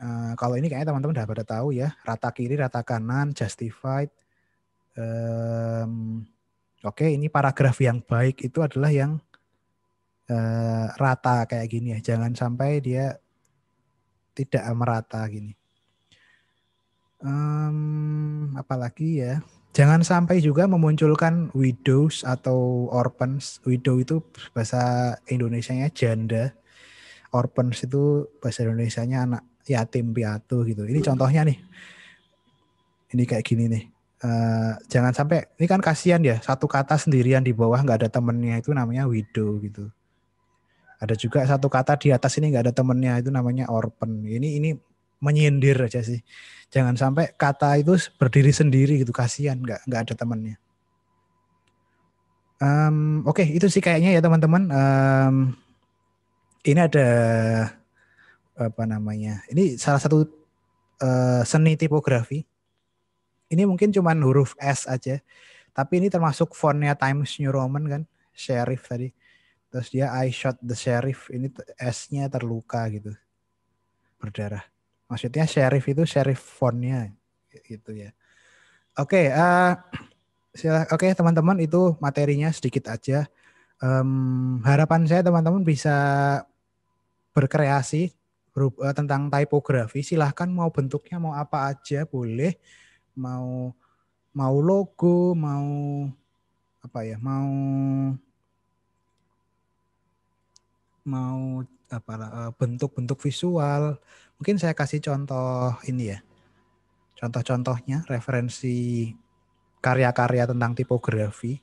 Eh, kalau ini kayaknya teman-teman udah pada tahu ya, rata kiri, rata kanan, justified. Um, Oke, okay, ini paragraf yang baik itu adalah yang uh, rata kayak gini ya. Jangan sampai dia tidak merata gini. Um, apalagi ya, jangan sampai juga memunculkan widows atau orphans. Widow itu bahasa Indonesia-nya janda. Orphans itu bahasa Indonesia-nya anak yatim piatu gitu. Ini contohnya nih. Ini kayak gini nih. Uh, jangan sampai ini kan kasihan ya satu kata sendirian di bawah nggak ada temennya itu namanya widow gitu ada juga satu kata di atas ini nggak ada temennya itu namanya orphan ini ini menyindir aja sih jangan sampai kata itu berdiri sendiri gitu kasihan nggak nggak ada temennya um, oke okay, itu sih kayaknya ya teman-teman um, ini ada apa namanya ini salah satu uh, seni tipografi ini mungkin cuman huruf S aja tapi ini termasuk fontnya Times New Roman kan sheriff tadi terus dia I shot the sheriff ini S-nya terluka gitu berdarah maksudnya sheriff itu sheriff fontnya gitu ya oke okay, uh, eh, oke okay, teman-teman itu materinya sedikit aja um, harapan saya teman-teman bisa berkreasi Eh, tentang tipografi silahkan mau bentuknya mau apa aja boleh mau mau logo mau apa ya mau mau apa eh, bentuk-bentuk visual mungkin saya kasih contoh ini ya contoh-contohnya referensi karya-karya tentang tipografi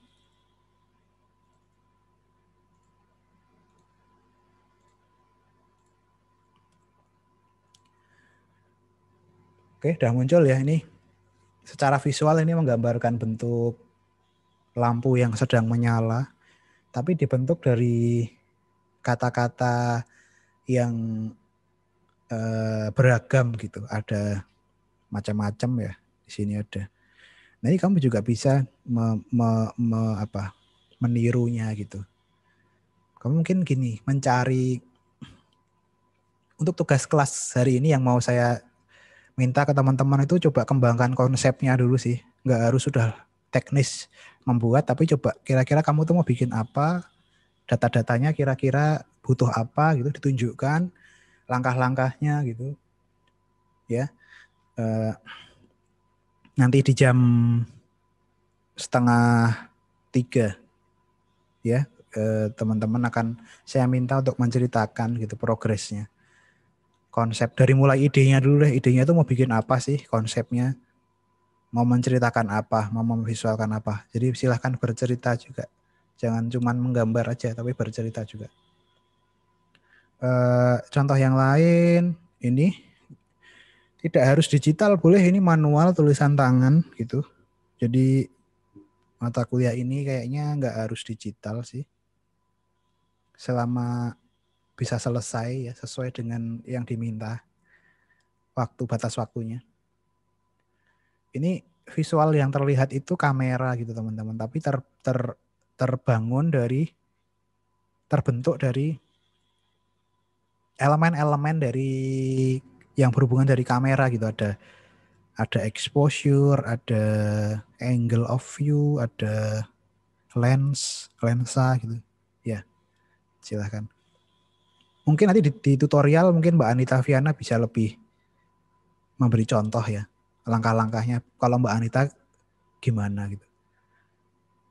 Oke, sudah muncul ya ini. Secara visual ini menggambarkan bentuk lampu yang sedang menyala, tapi dibentuk dari kata-kata yang eh, beragam gitu. Ada macam-macam ya. Di sini ada. Nah, ini kamu juga bisa me, me, me, apa, menirunya gitu. Kamu mungkin gini, mencari untuk tugas kelas hari ini yang mau saya minta ke teman-teman itu coba kembangkan konsepnya dulu sih nggak harus sudah teknis membuat tapi coba kira-kira kamu tuh mau bikin apa data-datanya kira-kira butuh apa gitu ditunjukkan langkah-langkahnya gitu ya e, nanti di jam setengah tiga ya eh, teman-teman akan saya minta untuk menceritakan gitu progresnya konsep dari mulai idenya dulu deh idenya itu mau bikin apa sih konsepnya mau menceritakan apa mau memvisualkan apa jadi silahkan bercerita juga jangan cuma menggambar aja tapi bercerita juga e, contoh yang lain ini tidak harus digital boleh ini manual tulisan tangan gitu jadi mata kuliah ini kayaknya nggak harus digital sih selama bisa selesai ya sesuai dengan yang diminta waktu batas waktunya. Ini visual yang terlihat itu kamera gitu teman-teman, tapi ter, ter terbangun dari terbentuk dari elemen-elemen dari yang berhubungan dari kamera gitu ada ada exposure, ada angle of view, ada lens, lensa gitu. Ya. Silahkan. Mungkin nanti di, di tutorial mungkin Mbak Anita Viana bisa lebih memberi contoh ya langkah-langkahnya. Kalau Mbak Anita gimana gitu.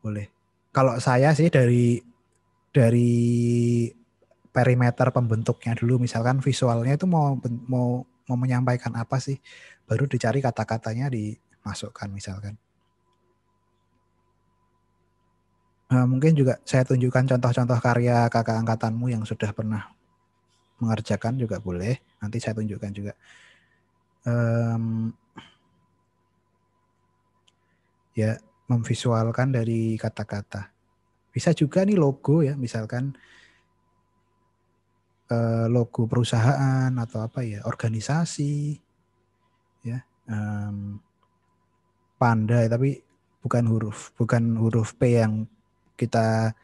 Boleh. Kalau saya sih dari dari perimeter pembentuknya dulu misalkan visualnya itu mau mau mau menyampaikan apa sih baru dicari kata-katanya dimasukkan misalkan. Nah, mungkin juga saya tunjukkan contoh-contoh karya kakak angkatanmu yang sudah pernah mengerjakan juga boleh. Nanti saya tunjukkan juga. Um, ya, memvisualkan dari kata-kata. Bisa juga nih logo ya, misalkan uh, logo perusahaan atau apa ya, organisasi, ya, um, panda tapi bukan huruf, bukan huruf P yang kita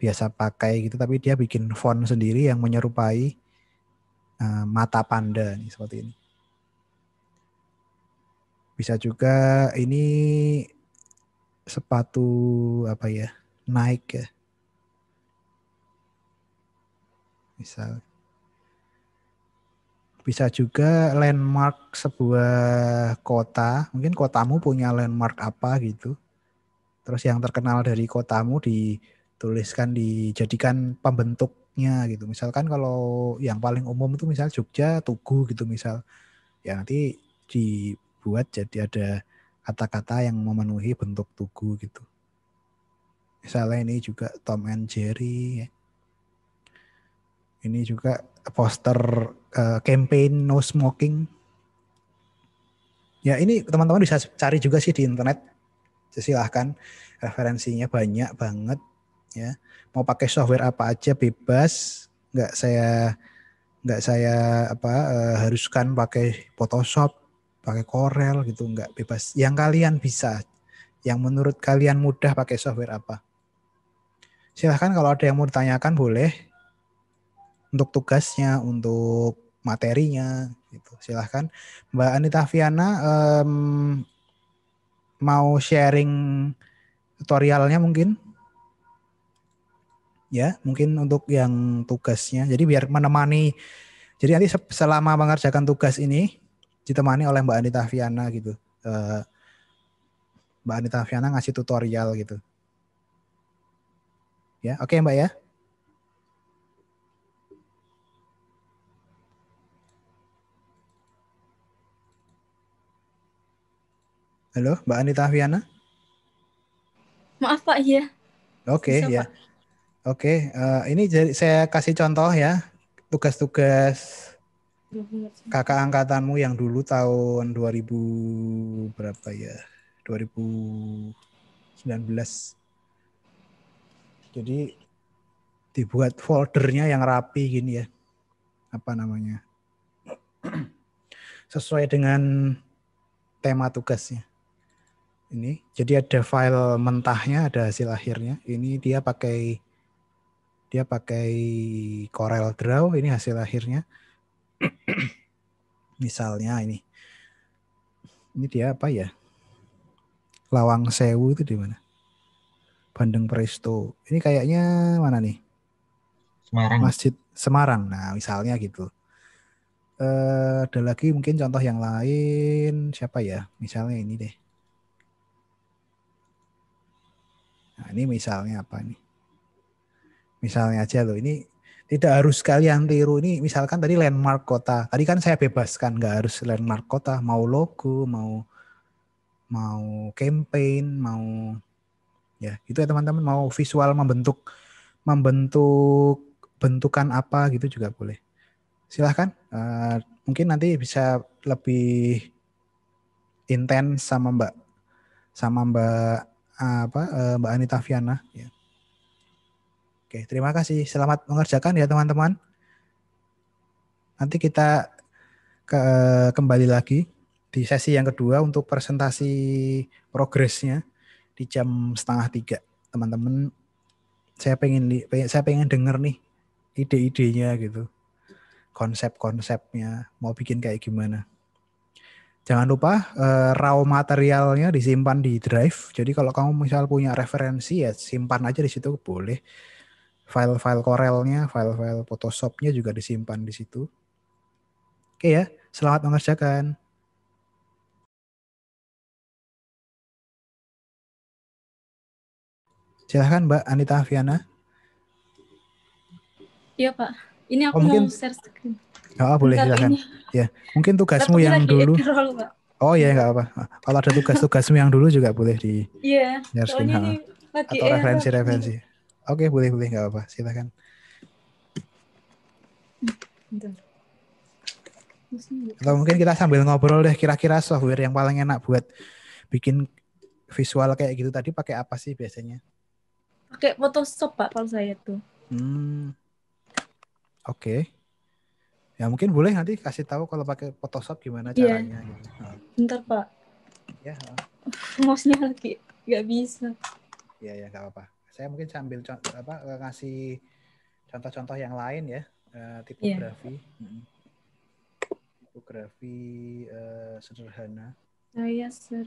biasa pakai gitu, tapi dia bikin font sendiri yang menyerupai Eh, mata panda nih seperti ini. Bisa juga ini sepatu apa ya? Nike ya. Misal bisa juga landmark sebuah kota. Mungkin kotamu punya landmark apa gitu. Terus yang terkenal dari kotamu di dituliskan dijadikan pembentuknya gitu. Misalkan kalau yang paling umum itu misal Jogja, Tugu gitu misal. Ya nanti dibuat jadi ada kata-kata yang memenuhi bentuk Tugu gitu. Misalnya ini juga Tom and Jerry. Ya. Ini juga poster uh, campaign no smoking. Ya ini teman-teman bisa cari juga sih di internet silahkan referensinya banyak banget ya mau pakai software apa aja bebas nggak saya nggak saya apa eh, haruskan pakai Photoshop pakai Corel gitu nggak bebas yang kalian bisa yang menurut kalian mudah pakai software apa silahkan kalau ada yang mau ditanyakan boleh untuk tugasnya untuk materinya gitu silahkan Mbak Anita Fiana um, mau sharing tutorialnya mungkin ya mungkin untuk yang tugasnya jadi biar menemani jadi nanti selama mengerjakan tugas ini ditemani oleh Mbak Anita Viana gitu eh, Mbak Anita Viana ngasih tutorial gitu ya oke okay, Mbak ya Halo, Mbak Anita Viana.
Maaf Pak, iya.
Oke, okay, ya. Oke, okay, uh, eh, ini jadi saya kasih contoh ya tugas-tugas kakak angkatanmu yang dulu tahun 2000 berapa ya? 2019. Jadi dibuat foldernya yang rapi gini ya. Apa namanya? Sesuai dengan tema tugasnya ini. Jadi ada file mentahnya, ada hasil akhirnya. Ini dia pakai dia pakai Corel Draw ini hasil akhirnya misalnya ini ini dia apa ya Lawang Sewu itu di mana Bandeng Presto ini kayaknya mana nih Semarang Masjid Semarang nah misalnya gitu eh, ada lagi mungkin contoh yang lain siapa ya misalnya ini deh Nah, ini misalnya apa nih? Misalnya aja loh, ini tidak harus kalian tiru ini misalkan tadi landmark kota. Tadi kan saya bebaskan nggak harus landmark kota, mau logo, mau mau campaign, mau ya itu ya teman-teman mau visual membentuk membentuk bentukan apa gitu juga boleh. Silahkan uh, mungkin nanti bisa lebih intens sama Mbak sama Mbak eh, apa eh, Mbak Anita Viana ya. Oke, terima kasih. Selamat mengerjakan ya teman-teman. Nanti kita ke, kembali lagi di sesi yang kedua untuk presentasi progresnya di jam setengah tiga. Teman-teman, saya pengen pengen saya pengen denger nih ide-idenya gitu, konsep-konsepnya mau bikin kayak gimana. Jangan lupa uh, raw materialnya disimpan di drive. Jadi kalau kamu misal punya referensi ya simpan aja di situ boleh file-file Corelnya, file-file Photoshopnya juga disimpan di situ. Oke ya, selamat mengerjakan. Silahkan Mbak Anita Aviana.
Iya Pak, ini aku oh, mungkin... mau share screen.
Oh, boleh Bentar silahkan. Ya, mungkin tugasmu yang dulu. Roll, Oh iya nggak apa-apa. Kalau ada tugas-tugasmu yang dulu juga boleh di
yeah, share Ini
Atau referensi-referensi. Referensi. Oke, okay, boleh boleh nggak apa-apa. Silakan. Atau mungkin kita sambil ngobrol deh kira-kira software yang paling enak buat bikin visual kayak gitu tadi pakai apa sih biasanya?
Pakai Photoshop Pak kalau saya tuh.
Hmm. Oke. Okay. Ya mungkin boleh nanti kasih tahu kalau pakai Photoshop gimana iya. caranya. Yeah. Gitu. Bentar Pak. Ya.
Yeah. Mouse-nya lagi nggak
bisa. Iya yeah, ya yeah, nggak apa-apa. Saya mungkin sambil apa e, ngasih contoh-contoh yang lain ya, uh, tipografi. Yeah. Hmm. Tipografi uh, sederhana.
uh, ah, yes, iya, sir.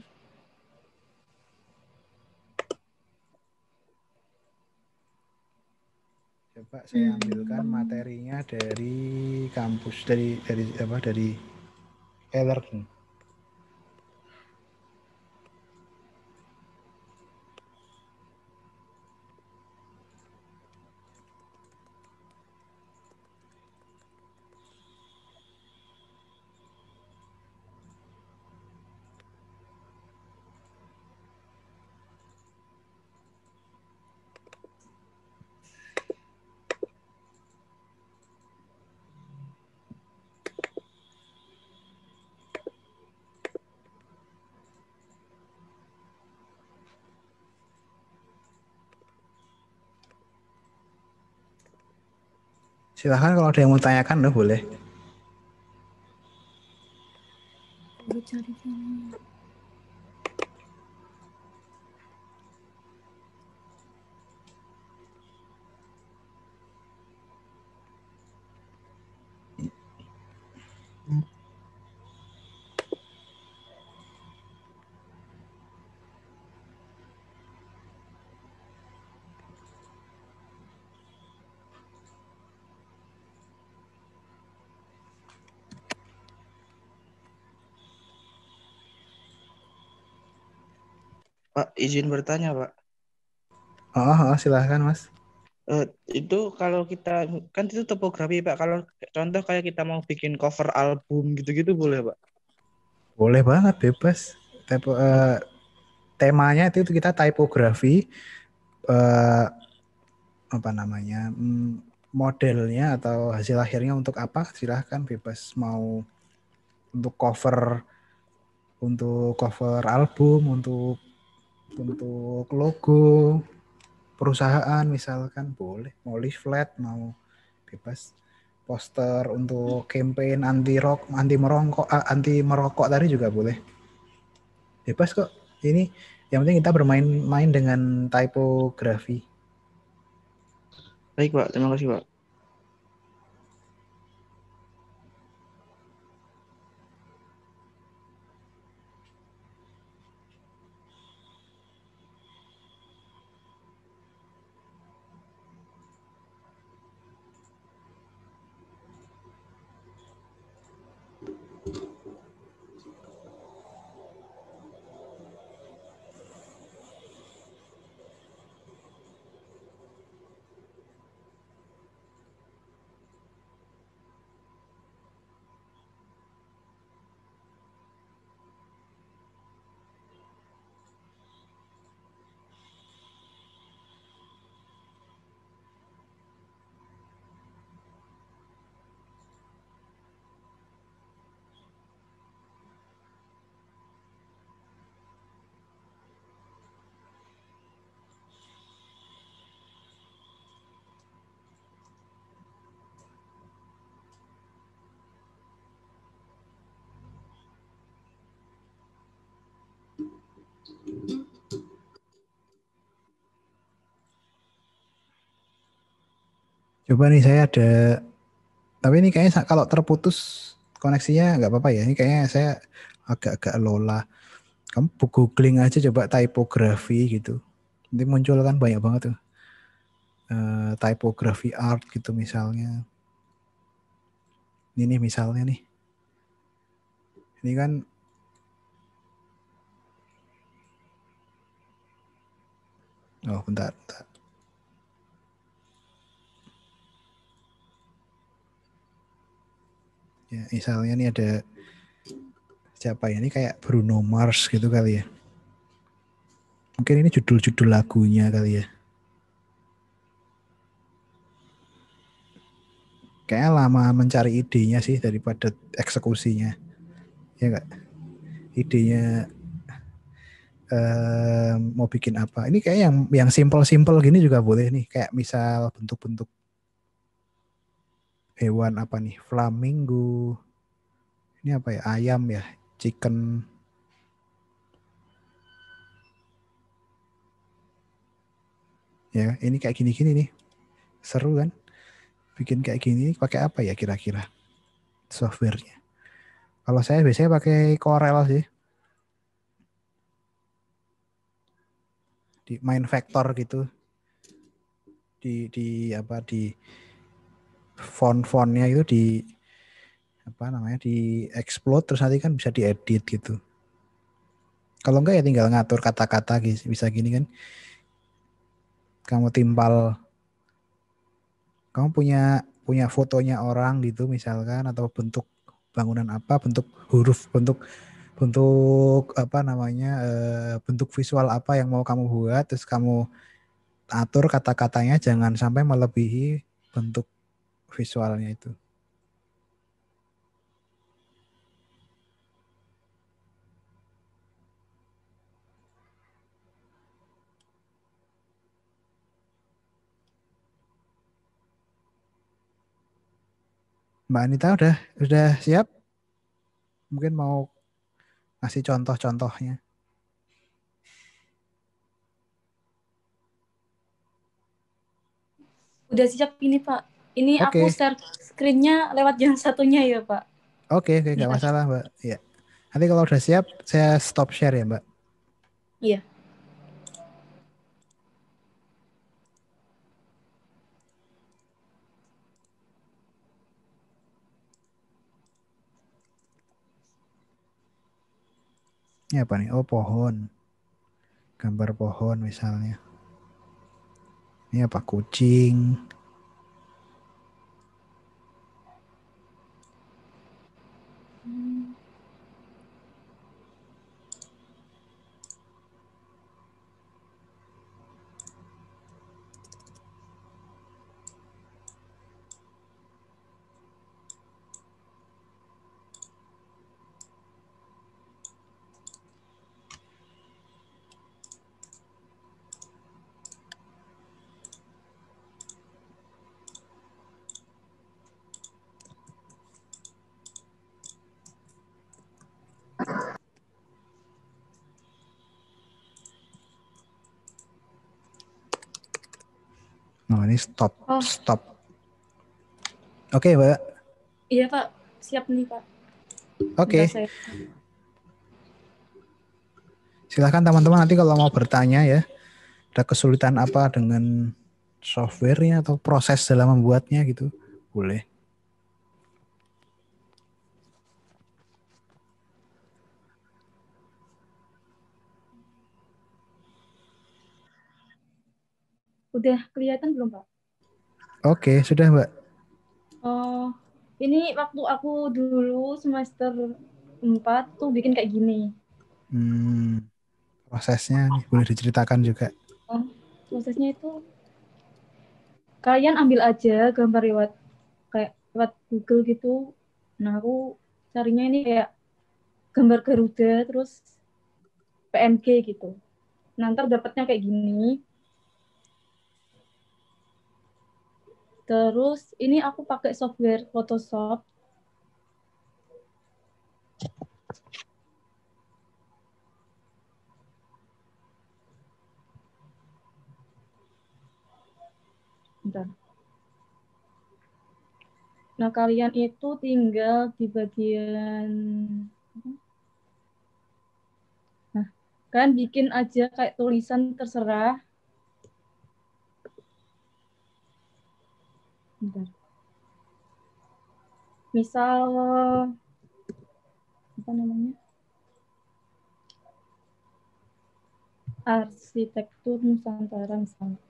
coba saya hmm. ambilkan materinya dari kampus dari dari apa dari e-learning. silahkan kalau ada yang mau tanyakan loh boleh Pak, izin bertanya, Pak. Oh, oh silahkan, Mas.
Uh, itu kalau kita
kan itu topografi pak kalau contoh kayak kita mau bikin cover album gitu-gitu boleh pak boleh banget bebas Tepo, uh, temanya itu kita tipografi uh, eh, apa namanya mm, modelnya atau hasil akhirnya untuk apa silahkan bebas mau untuk cover untuk cover album untuk untuk logo perusahaan misalkan boleh mau leaflet mau bebas poster untuk campaign anti rok anti merokok ah, anti merokok tadi juga boleh bebas kok ini yang penting kita bermain-main dengan tipografi
baik pak terima kasih pak
Coba nih saya ada, tapi ini kayaknya kalau terputus koneksinya nggak apa-apa ya. Ini kayaknya saya agak-agak lola. Kamu googling aja coba typography gitu. Nanti muncul kan banyak banget tuh. Uh, typography art gitu misalnya. Ini nih misalnya nih. Ini kan Oh, bentar, bentar. Ya, misalnya ini ada siapa ya? Ini kayak Bruno Mars gitu kali ya. Mungkin ini judul-judul lagunya kali ya. Kayaknya lama mencari idenya sih daripada eksekusinya. Ya enggak? Idenya mau bikin apa. Ini kayak yang yang simple-simple gini juga boleh nih, kayak misal bentuk-bentuk hewan apa nih? Flamingo. Ini apa ya? Ayam ya, chicken. Ya, ini kayak gini-gini nih. Seru kan? Bikin kayak gini pakai apa ya kira-kira? Softwarenya. Kalau saya biasanya pakai Corel sih. di main vektor gitu di di apa di font-fontnya itu di apa namanya di explode terus nanti kan bisa diedit gitu kalau enggak ya tinggal ngatur kata-kata gitu, bisa gini kan kamu timpal kamu punya punya fotonya orang gitu misalkan atau bentuk bangunan apa bentuk huruf bentuk bentuk apa namanya eh, bentuk visual apa yang mau kamu buat terus kamu atur kata-katanya jangan sampai melebihi bentuk visualnya itu. Mbak Anita udah udah siap? Mungkin mau ngasih contoh-contohnya
udah siap ini pak ini okay. aku share screennya lewat yang satunya ya pak
oke okay, oke okay, nggak iya. masalah mbak ya nanti kalau udah siap saya stop share ya mbak iya yeah. Ini apa nih? Oh, pohon. Gambar pohon misalnya. Ini apa? Kucing. stop, oh. stop. Oke, okay, Mbak.
Iya, Pak. Siap nih, Pak.
Oke. Okay. Silahkan teman-teman nanti kalau mau bertanya ya. Ada kesulitan apa dengan softwarenya atau proses dalam membuatnya gitu. Boleh.
Udah kelihatan belum, Pak?
Oke, sudah, Mbak.
Oh, ini waktu aku dulu semester 4 tuh bikin kayak gini.
Hmm, prosesnya nih, boleh diceritakan juga.
Oh, prosesnya itu kalian ambil aja gambar lewat kayak lewat Google gitu. Nah, aku carinya ini kayak gambar Garuda terus PNG gitu. Nanti dapatnya kayak gini. Terus ini aku pakai software Photoshop. Bentar. Nah, kalian itu tinggal di bagian Nah, kan bikin aja kayak tulisan terserah sebentar. Misal apa namanya? Arsitektur Nusantara misalnya.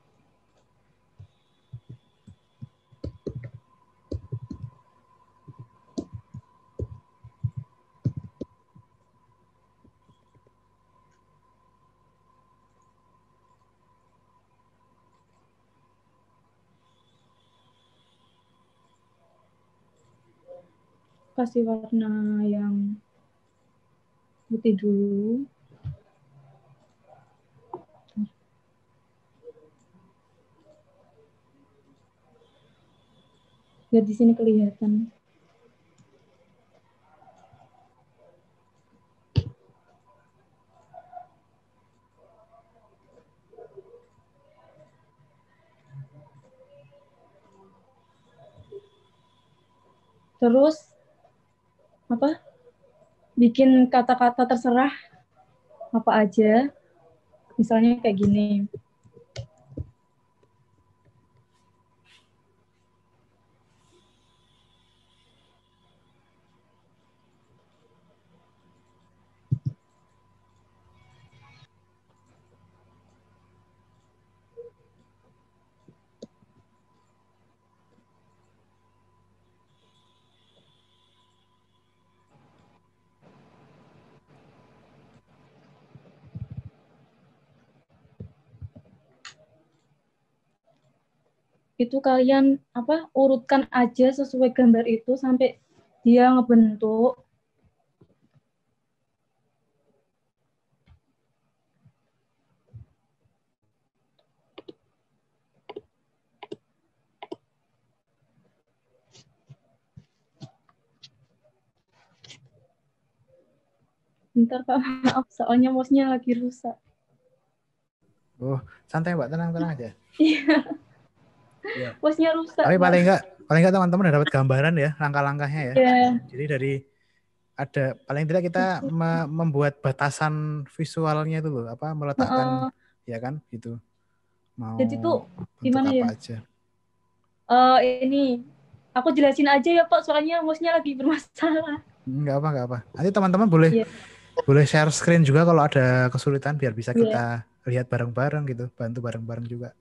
kasih warna yang putih dulu. Biar di sini kelihatan. Terus apa bikin kata-kata terserah apa aja misalnya kayak gini itu kalian apa urutkan aja sesuai gambar itu sampai dia ngebentuk Bentar Pak, maaf soalnya mouse-nya lagi rusak.
Oh, santai Mbak, tenang-tenang aja.
Iya yeah. bosnya rusak tapi paling enggak
paling enggak teman-teman udah dapat gambaran ya langkah-langkahnya ya yeah. jadi dari ada paling tidak kita me membuat batasan visualnya itu loh apa meletakkan uh, ya kan gitu mau jadi tuh gimana ya aja.
Uh, ini aku jelasin aja ya pak soalnya mouse-nya lagi bermasalah
Enggak apa nggak apa nanti teman-teman boleh yeah. boleh share screen juga kalau ada kesulitan biar bisa yeah. kita lihat bareng-bareng gitu bantu bareng-bareng juga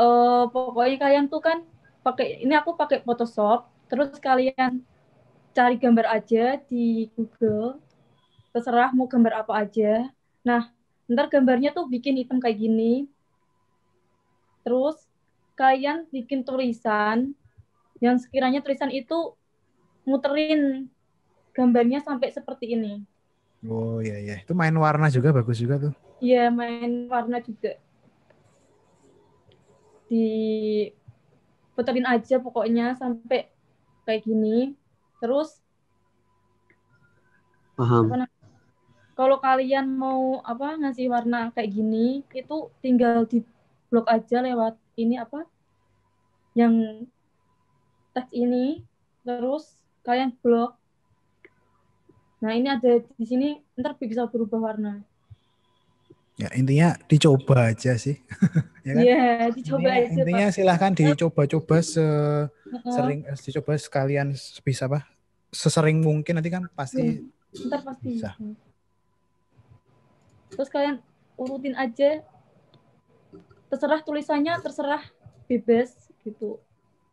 uh, pokoknya kalian tuh kan pakai ini aku pakai Photoshop, terus kalian cari gambar aja di Google, terserah mau gambar apa aja. Nah, ntar gambarnya tuh bikin item kayak gini. Terus kalian bikin tulisan yang sekiranya tulisan itu muterin gambarnya sampai seperti ini.
Oh iya iya, itu main warna juga bagus juga tuh.
Iya, main warna juga di puterin aja pokoknya sampai kayak gini terus paham kalau kalian mau apa ngasih warna kayak gini itu tinggal di blok aja lewat ini apa yang teks ini terus kalian blok nah ini ada di sini ntar bisa berubah warna
Ya intinya dicoba aja sih. ya kan? Iya,
dicoba intinya, aja. Intinya
silahkan dicoba-coba se sering uh eh, -huh. dicoba sekalian bisa apa? Sesering mungkin nanti kan pasti.
Ntar pasti. Bisa. Terus kalian urutin aja. Terserah tulisannya, terserah bebas gitu.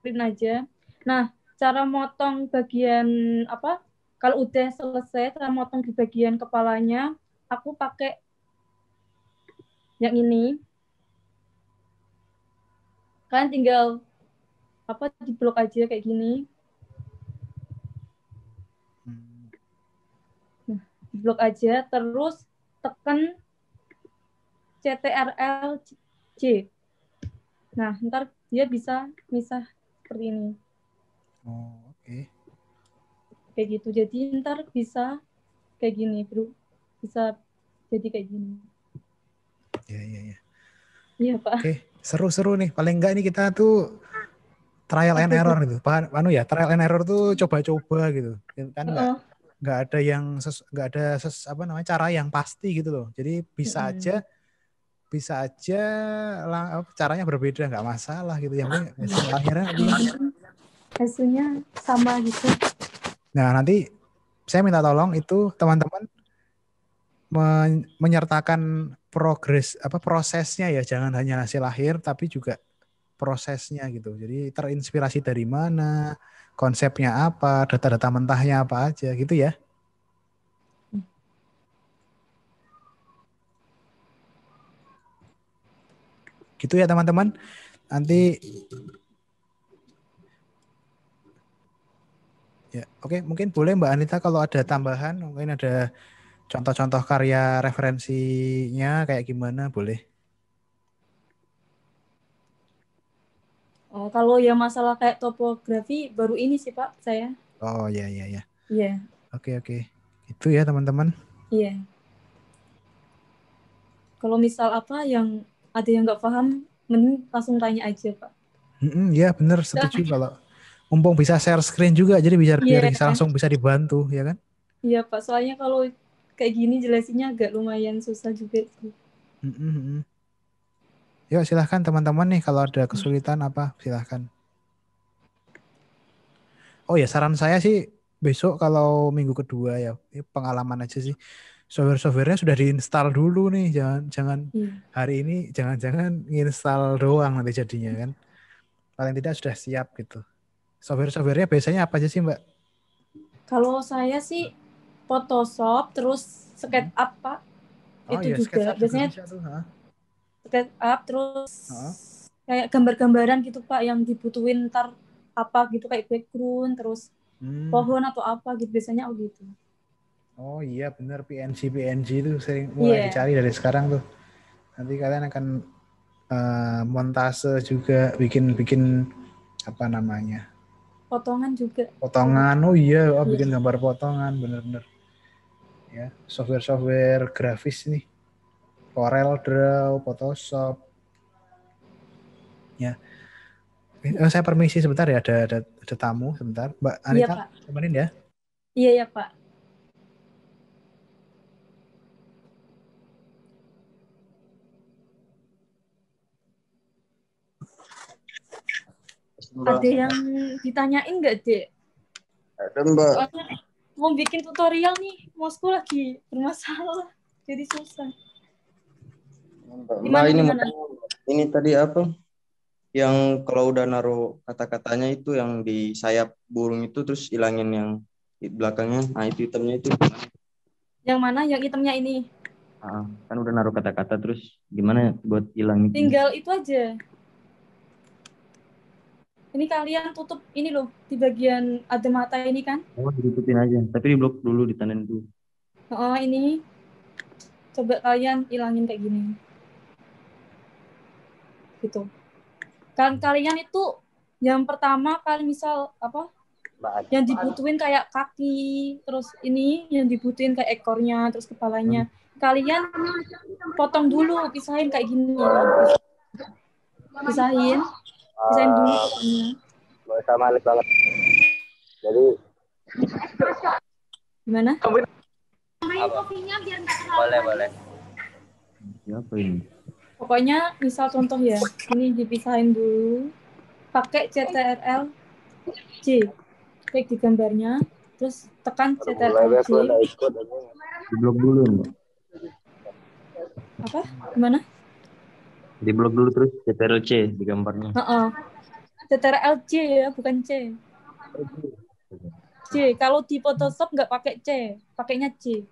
Print aja. Nah, cara motong bagian apa? Kalau udah selesai, cara motong di bagian kepalanya, aku pakai yang ini kan tinggal apa di diblok aja kayak gini nah, blok aja terus tekan CTRL C nah ntar dia bisa misah seperti ini
oh oke okay.
kayak gitu jadi ntar bisa kayak gini bro bisa jadi kayak gini
Iya, iya, iya. Iya, Pak. Oke, okay. seru-seru nih. Paling enggak ini kita tuh trial and error gitu. Pak, anu ya, trial and error tuh coba-coba gitu. Kan enggak uh -oh. enggak ada yang enggak ada ses, apa namanya cara yang pasti gitu loh. Jadi bisa hmm. aja bisa aja lah, caranya berbeda nggak masalah gitu yang penting iya. akhirnya iya.
hasilnya sama gitu
nah nanti saya minta tolong itu teman-teman menyertakan progres apa prosesnya ya jangan hanya hasil akhir tapi juga prosesnya gitu. Jadi terinspirasi dari mana, konsepnya apa, data-data mentahnya apa aja gitu ya. Gitu ya teman-teman. Nanti Ya, oke, mungkin boleh Mbak Anita kalau ada tambahan, mungkin ada Contoh-contoh karya referensinya kayak gimana boleh?
Oh, kalau ya masalah kayak topografi baru ini sih Pak saya.
Oh ya ya ya. Iya. Oke oke. Itu ya teman-teman.
Iya. Yeah. Kalau misal apa yang ada yang nggak paham, mending langsung tanya aja Pak.
Mm -mm, ya yeah, benar setuju nah. kalau mumpung bisa share screen juga jadi iya, bisa yeah. Kan? bisa langsung bisa dibantu ya kan?
Iya Pak. Soalnya kalau kayak gini jelasinnya agak lumayan susah juga sih.
Mm-hmm. Yuk silahkan teman-teman nih kalau ada kesulitan apa silahkan. Oh ya saran saya sih besok kalau minggu kedua ya pengalaman aja sih software-softwarenya sudah diinstal dulu nih jangan jangan iya. hari ini jangan-jangan nginstal doang nanti jadinya kan paling tidak sudah siap gitu software-softwarenya biasanya apa aja sih mbak
kalau saya sih Photoshop, terus SketchUp hmm. Pak.
Oh, itu iya, juga SketchUp
biasanya. Tuh, SketchUp terus huh? kayak gambar-gambaran gitu Pak yang dibutuhin ntar apa gitu kayak background terus hmm. pohon atau apa gitu biasanya oh gitu.
Oh iya benar PNG PNG itu sering mulai yeah. dicari dari sekarang tuh. Nanti kalian akan uh, montase juga bikin bikin apa namanya?
Potongan juga. Potongan.
Oh iya, oh, bikin yeah. gambar potongan bener-bener ya software-software grafis nih Corel Draw, Photoshop. Ya. Oh, saya permisi sebentar ya ada ada, ada tamu sebentar. Mbak iya, Anita, iya, temenin ya.
Iya ya, Pak. Ada yang ditanyain nggak, Dek? Ada, Mbak. Soalnya mau bikin tutorial nih mosku lagi bermasalah jadi susah
gimana, nah ini gimana?
ini tadi apa
yang kalau udah naruh kata-katanya itu yang di sayap burung itu terus hilangin yang di belakangnya nah itu itemnya itu
yang mana yang itemnya ini
ah, kan udah naruh kata-kata terus gimana buat hilang tinggal
itu aja ini kalian tutup ini loh di bagian ada mata ini kan
oh ditutupin aja tapi di blok dulu ditandain dulu
oh ini coba kalian ilangin kayak gini gitu kan kalian itu yang pertama kalian misal apa Bahan. yang dibutuhin kayak kaki terus ini yang dibutuhin kayak ekornya terus kepalanya hmm. kalian potong dulu pisahin kayak gini pisahin
desain uh, dulu pokoknya ah, nggak usah banget jadi
gimana tambahin biar boleh
boleh siapa ini
pokoknya misal contoh ya ini dipisahin dulu pakai CTRL C klik di gambarnya terus tekan CTRL
C blok dulu
apa gimana
di blog dulu terus CTRL C di gambarnya. Uh
-uh. CTRL C ya, bukan C. C. Kalau di Photoshop nggak pakai C, pakainya C.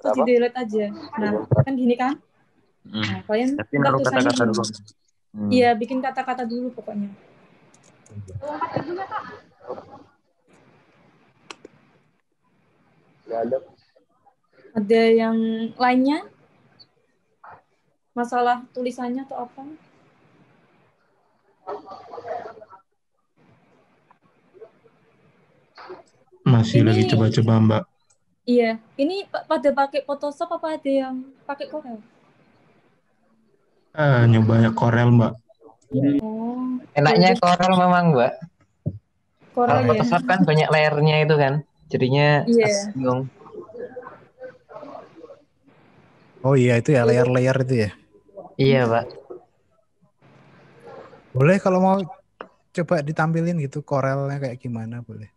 Terus di delete aja. Nah, kan gini kan? Hmm. Nah, kalian kata-kata dulu. Hmm. Iya, hmm. bikin kata-kata dulu pokoknya. Ada yang lainnya? masalah tulisannya atau apa?
Masih
ini, lagi coba-coba, Mbak.
Iya, ini pada pakai Photoshop apa ada yang pakai Corel?
Uh, nyoba Corel, Mbak.
Oh. Enaknya jadi.
Corel memang, Mbak.
Corel Kalau ya. Photoshop kan
banyak layernya itu kan.
Jadinya yeah. asing. Oh iya, itu ya layer-layer itu ya. Iya hmm. pak. Boleh kalau mau coba ditampilin gitu korelnya kayak gimana boleh.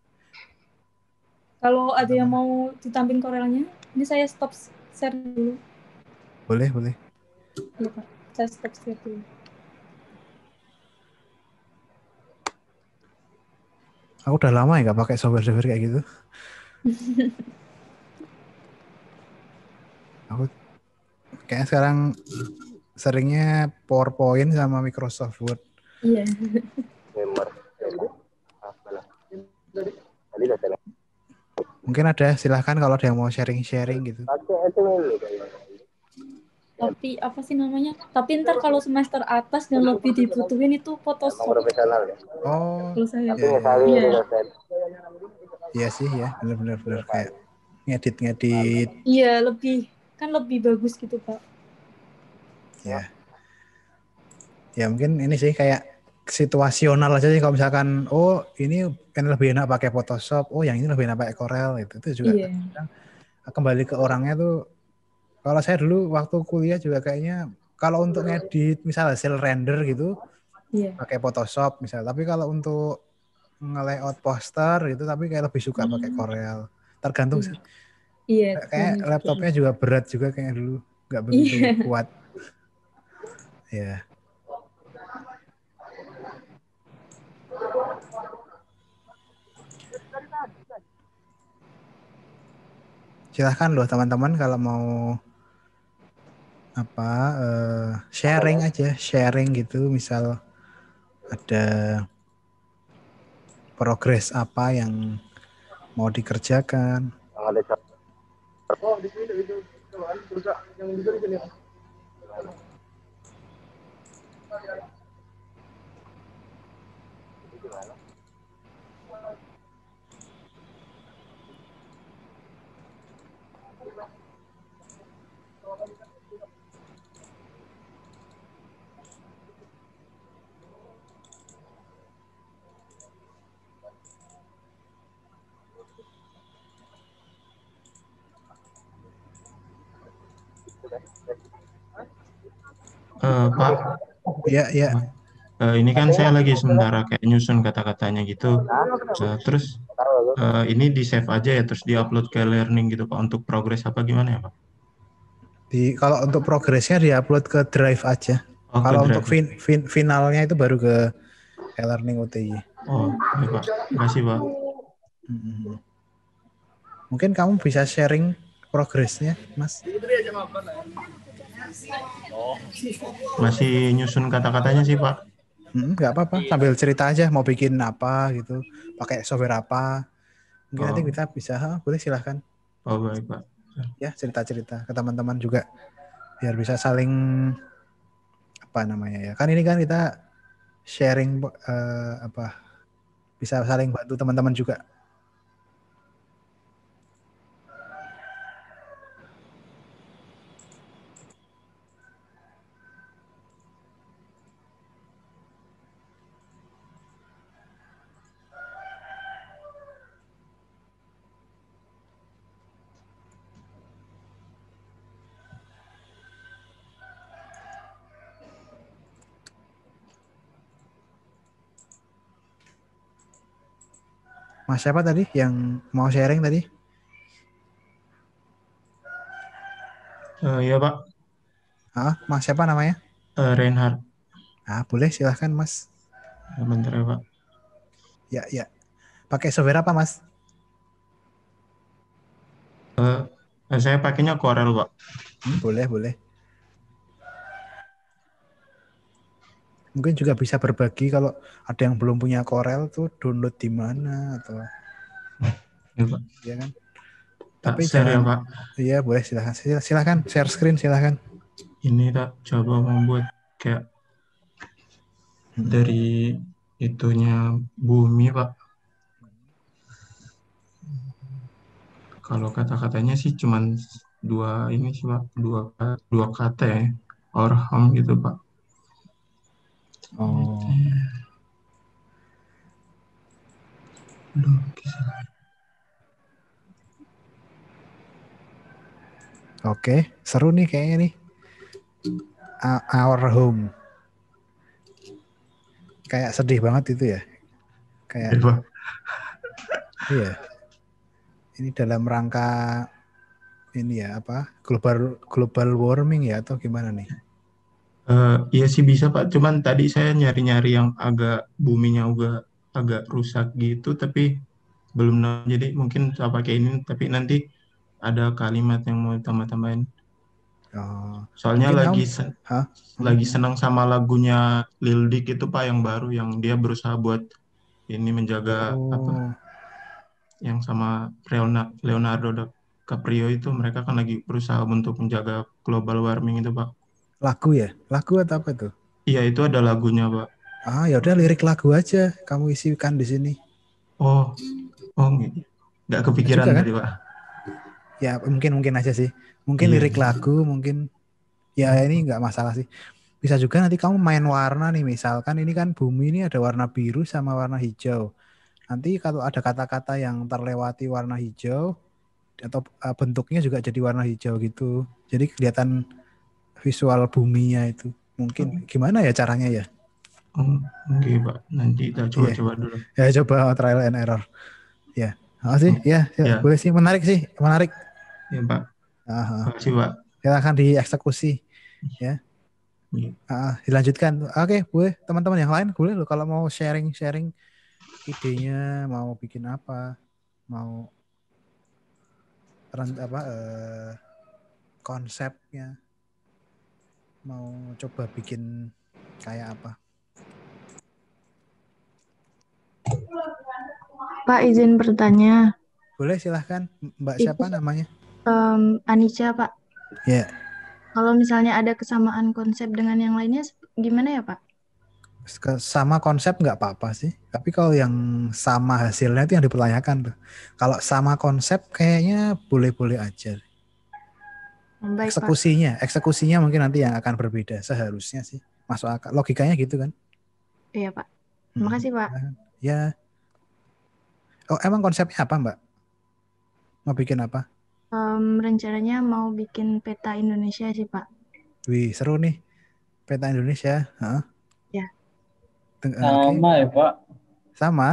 Kalau ada yang mau ditampilin korelnya, ini saya stop share dulu. Boleh boleh. Iya pak, saya stop share dulu.
Aku udah lama ya nggak pakai software-software kayak gitu. Aku kayaknya sekarang seringnya PowerPoint sama Microsoft Word. Iya. Mungkin ada, silahkan kalau ada yang mau sharing-sharing gitu.
Tapi apa sih namanya? Tapi ntar kalau semester atas yang lebih dibutuhin itu Photoshop.
Ya? Oh. Kalau Iya. Iya, iya. iya sih ya, benar-benar kayak ngedit-ngedit.
Iya, lebih kan lebih bagus gitu, Pak
ya. Iya. Ya mungkin ini sih kayak situasional aja sih kalau misalkan oh ini kan lebih enak pakai Photoshop, oh yang ini lebih enak pakai Corel gitu. Itu juga yeah. kembali ke orangnya tuh kalau saya dulu waktu kuliah juga kayaknya kalau untuk ngedit misalnya hasil render gitu yeah. pakai Photoshop misalnya, tapi kalau untuk nge-layout poster gitu tapi kayak lebih suka pakai hmm. Corel. Tergantung
Iya. Kayak laptopnya
juga berat juga kayak dulu, nggak begitu yeah. kuat ya. Silahkan loh teman-teman kalau mau apa uh, sharing aja sharing gitu misal ada progres apa yang mau dikerjakan oh,
di sini, di sini. di
sini,
Uh, Pak. Ya, ya. Uh, ini kan saya lagi sementara kayak nyusun kata-katanya gitu. So, eh, terus uh, ini di save aja ya, terus di upload ke learning gitu Pak untuk progres apa gimana ya Pak?
Di kalau untuk progresnya di upload ke drive aja. Oh, kalau drive. untuk fin, fin, finalnya itu baru ke e-learning UTI. Oh, iya, Pak. Terima kasih Pak. Mm-hmm. Mungkin kamu bisa sharing progresnya, Mas? Masih nyusun kata-katanya sih, Pak. Enggak hmm, apa-apa, iya. sambil cerita aja mau bikin apa gitu, pakai software apa. Mungkin oh. nanti kita bisa, ha, boleh silahkan. Oh, baik, Pak. Ya, cerita-cerita ke teman-teman juga biar bisa saling apa namanya ya. Kan ini kan kita sharing uh, apa bisa saling bantu teman-teman juga Mas siapa tadi yang mau sharing tadi? Uh, iya Pak. Ah, Mas siapa namanya? Uh, eh, Reinhard. Ah, boleh silahkan Mas. Eh, bentar ya Pak. Ya, ya. Pakai software apa Mas? Uh, saya pakainya Corel Pak. Hmm, boleh, boleh. mungkin juga bisa berbagi kalau ada yang belum punya Corel tuh download di mana atau ya, Pak. Iya kan tapi share ya, jangan, ya Pak iya boleh silahkan silahkan share screen silahkan
ini tak coba membuat kayak hmm. dari itunya bumi Pak kalau kata-katanya sih cuman dua ini sih Pak dua dua kata ya orham gitu Pak
Oh.
Oke, seru nih kayaknya nih. Our home. Kayak sedih banget itu ya. Kayak. Iya. Ini dalam rangka ini ya apa? Global global warming ya atau gimana nih?
Uh, iya sih bisa Pak, cuman tadi saya nyari-nyari yang agak buminya juga agak rusak gitu, tapi belum nemu. Jadi mungkin saya pakai ini, tapi nanti ada kalimat yang mau tambah-tambahin.
Oh, Soalnya lagi sen huh?
lagi senang sama lagunya Lil Dick itu Pak yang baru, yang dia berusaha buat ini menjaga oh. apa? Yang sama Leonardo DiCaprio itu mereka kan lagi berusaha untuk menjaga global warming
itu Pak. Lagu ya? Lagu atau apa itu
Iya, itu ada lagunya, Pak.
Ah, ya udah lirik lagu aja kamu isikan di sini. Oh. Oh,
nggak kepikiran kan? tadi, Pak.
Ya, mungkin-mungkin aja sih. Mungkin iya. lirik iya. lagu, mungkin ya ini nggak masalah sih. Bisa juga nanti kamu main warna nih, misalkan ini kan bumi ini ada warna biru sama warna hijau. Nanti kalau ada kata-kata yang terlewati warna hijau atau eh, bentuknya juga jadi warna hijau gitu. Jadi kelihatan visual buminya itu mungkin hmm. gimana ya caranya ya oh, oke okay, oh. pak nanti kita coba yeah. coba dulu ya coba trial and error ya yeah. oh, sih hmm. ya yeah, yeah. boleh sih menarik sih menarik ya yeah, pak sih pak kita akan dieksekusi ya yeah. Ya. uh, dilanjutkan oke okay, boleh teman-teman yang lain boleh lo kalau mau sharing sharing idenya mau bikin apa mau apa uh, konsepnya mau coba bikin kayak apa?
Pak izin bertanya.
Boleh silahkan. Mbak Itu, iya. siapa namanya?
Um, Anica Pak. Ya. Yeah. Kalau misalnya ada kesamaan konsep dengan yang lainnya, gimana ya Pak?
Sama konsep nggak apa-apa sih. Tapi kalau yang sama hasilnya itu yang dipertanyakan Kalau sama konsep kayaknya boleh-boleh aja. Hmm, baik, eksekusinya, Pak. eksekusinya mungkin nanti yang akan berbeda seharusnya sih. Masuk akal. Logikanya gitu kan?
Iya, Pak. Hmm, makasih hmm. Pak. Ya.
ya. Oh, emang konsepnya apa, Mbak? Mau bikin apa?
Um, rencananya mau bikin peta Indonesia sih, Pak.
Wih, seru nih. Peta Indonesia, huh? Ya. Teng eh, Sama okay. ya, Pak. Sama?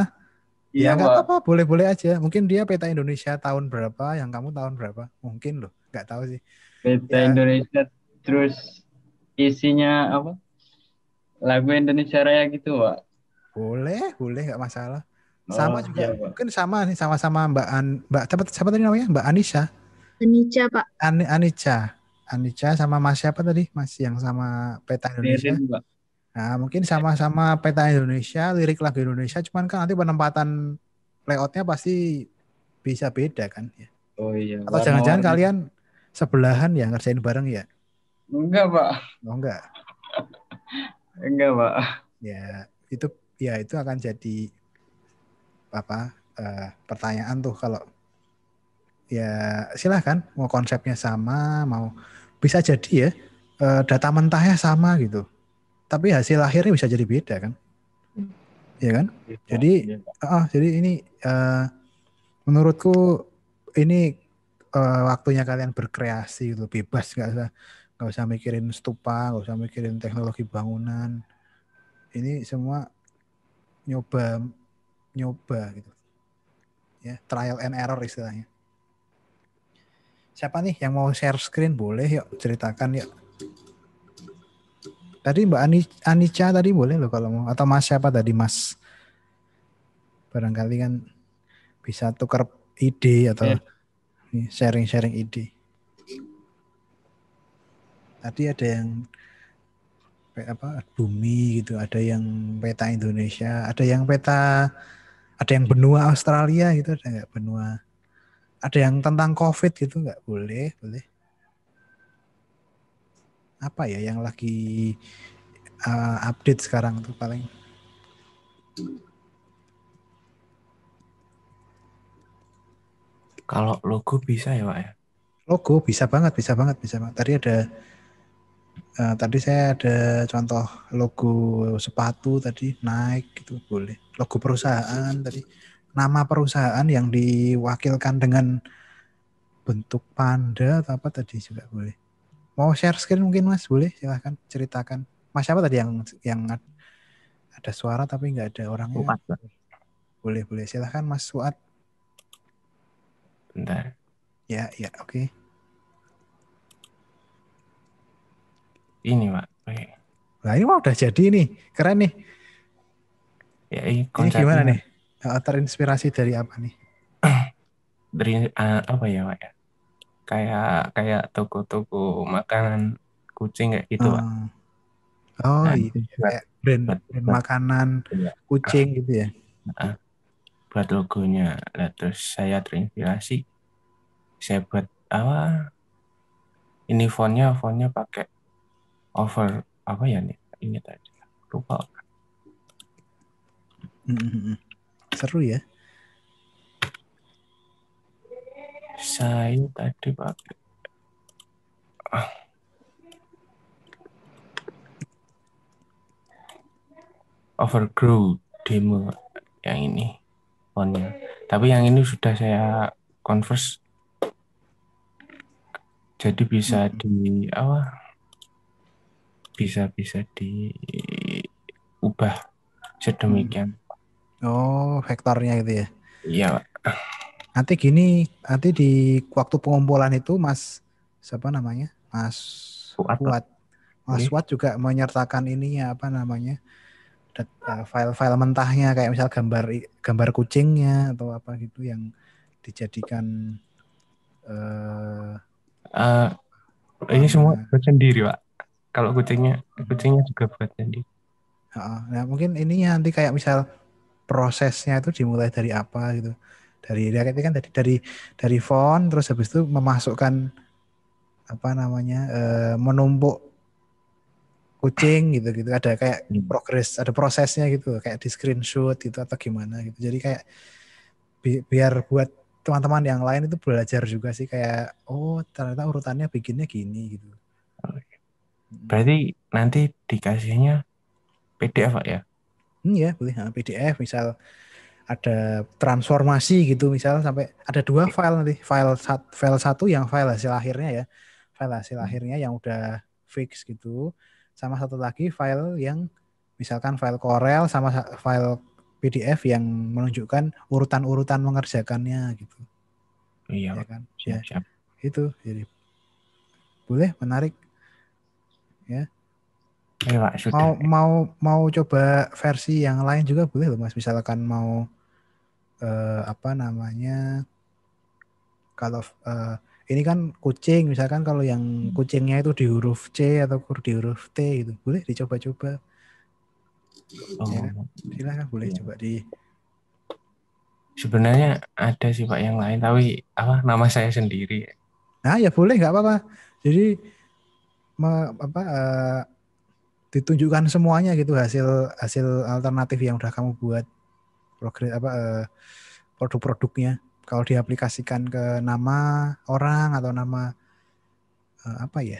Iya, ya, nggak apa-apa, boleh-boleh aja. Mungkin dia peta Indonesia tahun berapa, yang kamu tahun berapa. Mungkin loh, nggak tahu sih
beta ya. Indonesia terus isinya apa lagu Indonesia Raya gitu pak
boleh boleh nggak masalah oh, sama oh, juga Ya, mungkin sama nih sama-sama Mbak An Mbak siapa, siapa tadi namanya Mbak Anisha Anisha, Pak Ani Anisha. Anicia sama Mas siapa tadi Mas yang sama peta Indonesia Lirin, nah mungkin sama-sama peta Indonesia lirik lagu Indonesia cuman kan nanti penempatan layoutnya pasti bisa beda kan ya oh iya atau jangan-jangan kalian sebelahan ya ngerjain bareng ya? Enggak, Pak. Oh, enggak. enggak, Pak. Ya, itu ya itu akan jadi apa? Uh, pertanyaan tuh kalau ya silahkan mau konsepnya sama mau bisa jadi ya eh, data mentahnya sama gitu tapi hasil akhirnya bisa jadi beda kan ya kan iya, jadi oh, jadi ini uh, menurutku ini uh, waktunya kalian berkreasi gitu bebas nggak usah nggak usah mikirin stupa nggak usah mikirin teknologi bangunan ini semua nyoba nyoba gitu ya trial and error istilahnya siapa nih yang mau share screen boleh yuk ceritakan yuk tadi Mbak Ani Anica tadi boleh loh kalau mau atau Mas siapa tadi Mas barangkali kan bisa tukar ide atau yeah sharing-sharing ide. Tadi ada yang apa bumi gitu, ada yang peta Indonesia, ada yang peta ada yang benua Australia gitu, ada nggak benua? Ada yang tentang COVID gitu nggak boleh, boleh. Apa ya yang lagi uh, update sekarang tuh paling? Kalau logo bisa ya Pak ya? Logo bisa banget, bisa banget, bisa banget. Tadi ada uh, tadi saya ada contoh logo sepatu tadi naik gitu boleh. Logo perusahaan tadi nama perusahaan yang diwakilkan dengan bentuk panda atau apa tadi juga boleh. Mau share screen mungkin Mas boleh silahkan ceritakan. Mas siapa tadi yang yang ada suara tapi nggak ada orangnya? Boleh boleh silahkan Mas Suat Bentar. Ya, ya, oke. Okay. Ini, Pak. Oke. Okay. Nah, ini mah udah jadi nih. Keren nih.
Ya, ini, ini gimana nih?
Eh, terinspirasi dari apa nih?
dari uh, apa ya, Pak ya? Kayak kayak toko-toko makanan kucing kayak gitu, Pak. Hmm.
Oh, nah, iya. Kayak brand, brand makanan iya. kucing gitu ya.
Uh, buat logonya nah, terus saya terinspirasi saya buat apa ini fontnya fontnya pakai over apa ya nih ini tadi lupa seru ya saya tadi pakai ah. overgrow demo yang ini tapi yang ini sudah saya converse jadi bisa hmm. di apa bisa bisa diubah sedemikian
oh vektornya gitu ya iya pak nanti gini nanti di waktu pengumpulan itu mas siapa namanya mas Fuad, Mas Fuad juga menyertakan ininya apa namanya Eh, file-file mentahnya kayak misal gambar gambar kucingnya atau apa gitu yang dijadikan uh, uh, ini semua buat sendiri pak
kalau kucingnya kucingnya juga buat sendiri
uh, nah mungkin ininya nanti kayak misal prosesnya itu dimulai dari apa gitu dari ya, dari kan dari dari dari font terus habis itu memasukkan apa namanya uh, menumpuk kucing gitu gitu ada kayak hmm. progres ada prosesnya gitu kayak di screenshot gitu atau gimana gitu jadi kayak bi biar buat teman-teman yang lain itu belajar juga sih kayak oh ternyata urutannya bikinnya gini gitu
berarti nanti dikasihnya PDF Pak, ya
hmm, ya boleh nah, PDF misal ada transformasi gitu misal sampai ada dua file nanti file sat, file satu yang file hasil akhirnya ya file hasil hmm. akhirnya yang udah fix gitu sama satu lagi file yang misalkan file Corel sama file PDF yang menunjukkan urutan-urutan mengerjakannya gitu. Iya ya kan. Siap, ya. siap. Itu jadi boleh menarik ya. Ayo, Pak, sudah. Mau mau mau coba versi yang lain juga boleh loh Mas. Misalkan mau eh, apa namanya kalau eh, ini kan kucing misalkan kalau yang hmm. kucingnya itu di huruf C atau di huruf T gitu boleh dicoba-coba ya kan? oh. ya, silahkan boleh ya. coba di sebenarnya ada sih pak yang lain tapi
apa nama saya sendiri
nah ya boleh nggak apa-apa jadi me, apa uh, ditunjukkan semuanya gitu hasil hasil alternatif yang udah kamu buat progres apa uh, produk-produknya kalau diaplikasikan ke nama orang atau nama uh, apa ya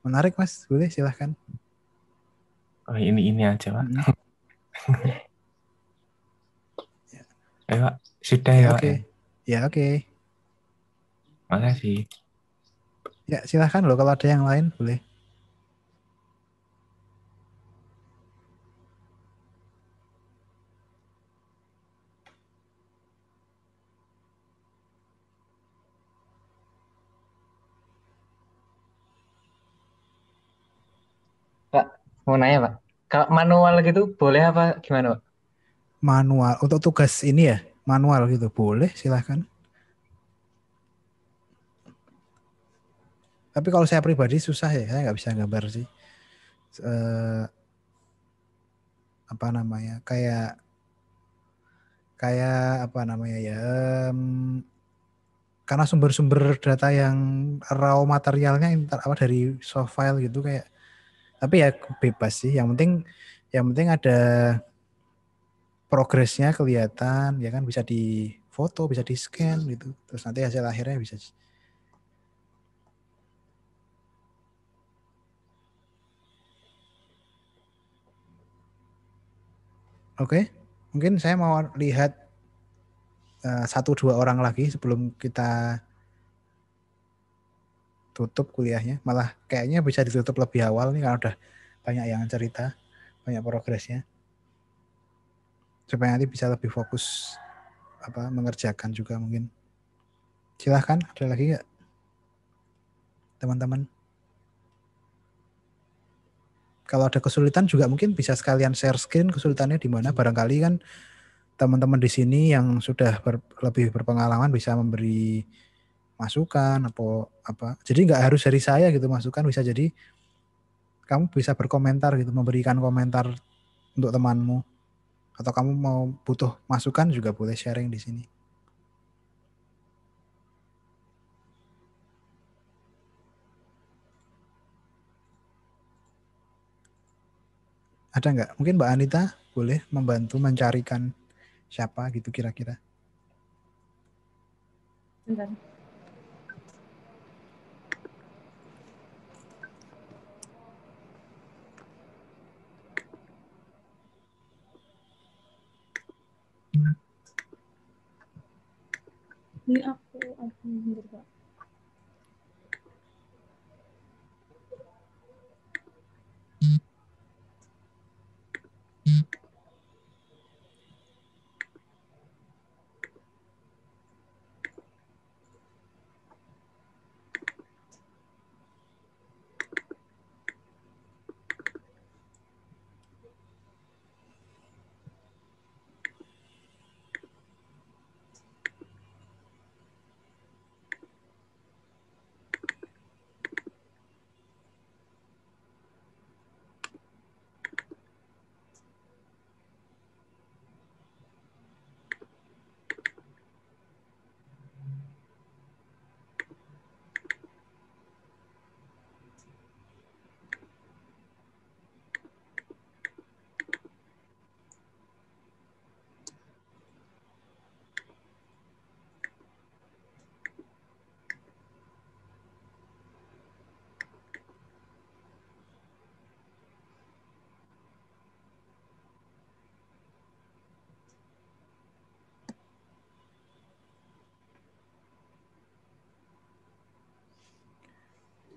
menarik mas boleh silahkan
oh,
ini ini aja pak hmm.
ya. eh pak sudah ya, ya? ya oke okay. ya okay. makasih
ya silahkan loh kalau ada yang lain boleh
mau nanya pak kalau manual gitu
boleh apa gimana pak
manual untuk tugas ini ya manual gitu boleh silahkan tapi kalau saya pribadi susah ya saya nggak bisa gambar sih uh, apa namanya kayak kayak apa namanya ya um, karena sumber-sumber data yang raw materialnya apa dari soft file gitu kayak tapi ya bebas sih yang penting yang penting ada progresnya kelihatan ya kan bisa di foto bisa di scan gitu terus nanti hasil akhirnya bisa Oke, okay. mungkin saya mau lihat uh, satu dua orang lagi sebelum kita tutup kuliahnya malah kayaknya bisa ditutup lebih awal nih karena udah banyak yang cerita banyak progresnya supaya nanti bisa lebih fokus apa mengerjakan juga mungkin silahkan ada lagi nggak teman-teman kalau ada kesulitan juga mungkin bisa sekalian share screen kesulitannya di mana barangkali kan teman-teman di sini yang sudah ber, lebih berpengalaman bisa memberi masukan apa apa jadi nggak harus dari saya gitu masukan bisa jadi kamu bisa berkomentar gitu memberikan komentar untuk temanmu atau kamu mau butuh masukan juga boleh sharing di sini ada nggak? Mungkin Mbak Anita boleh membantu mencarikan siapa gitu kira-kira.
ini aku aku berdoa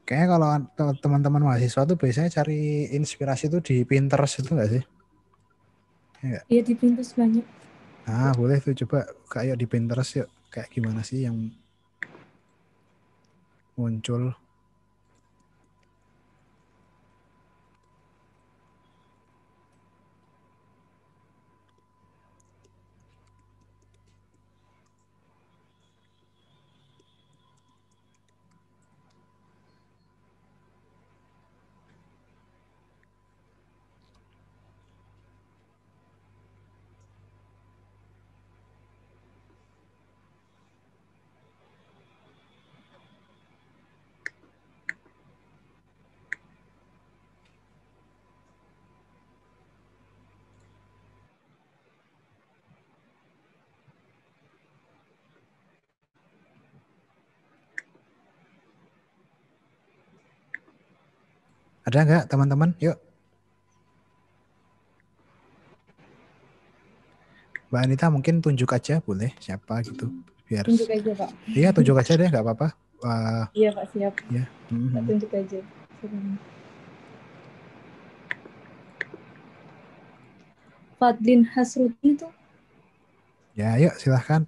kayaknya kalau teman-teman mahasiswa tuh biasanya cari inspirasi tuh di Pinterest itu enggak sih? Iya,
iya di Pinterest banyak.
Ah boleh tuh coba kayak di Pinterest yuk kayak gimana sih yang muncul Ada nggak teman-teman? Yuk. Mbak Anita mungkin tunjuk aja boleh siapa gitu biar tunjuk
aja pak iya tunjuk
aja deh nggak apa-apa uh, iya pak siap ya mm -hmm. tunjuk
aja Fadlin Hasrudin itu
ya yuk silahkan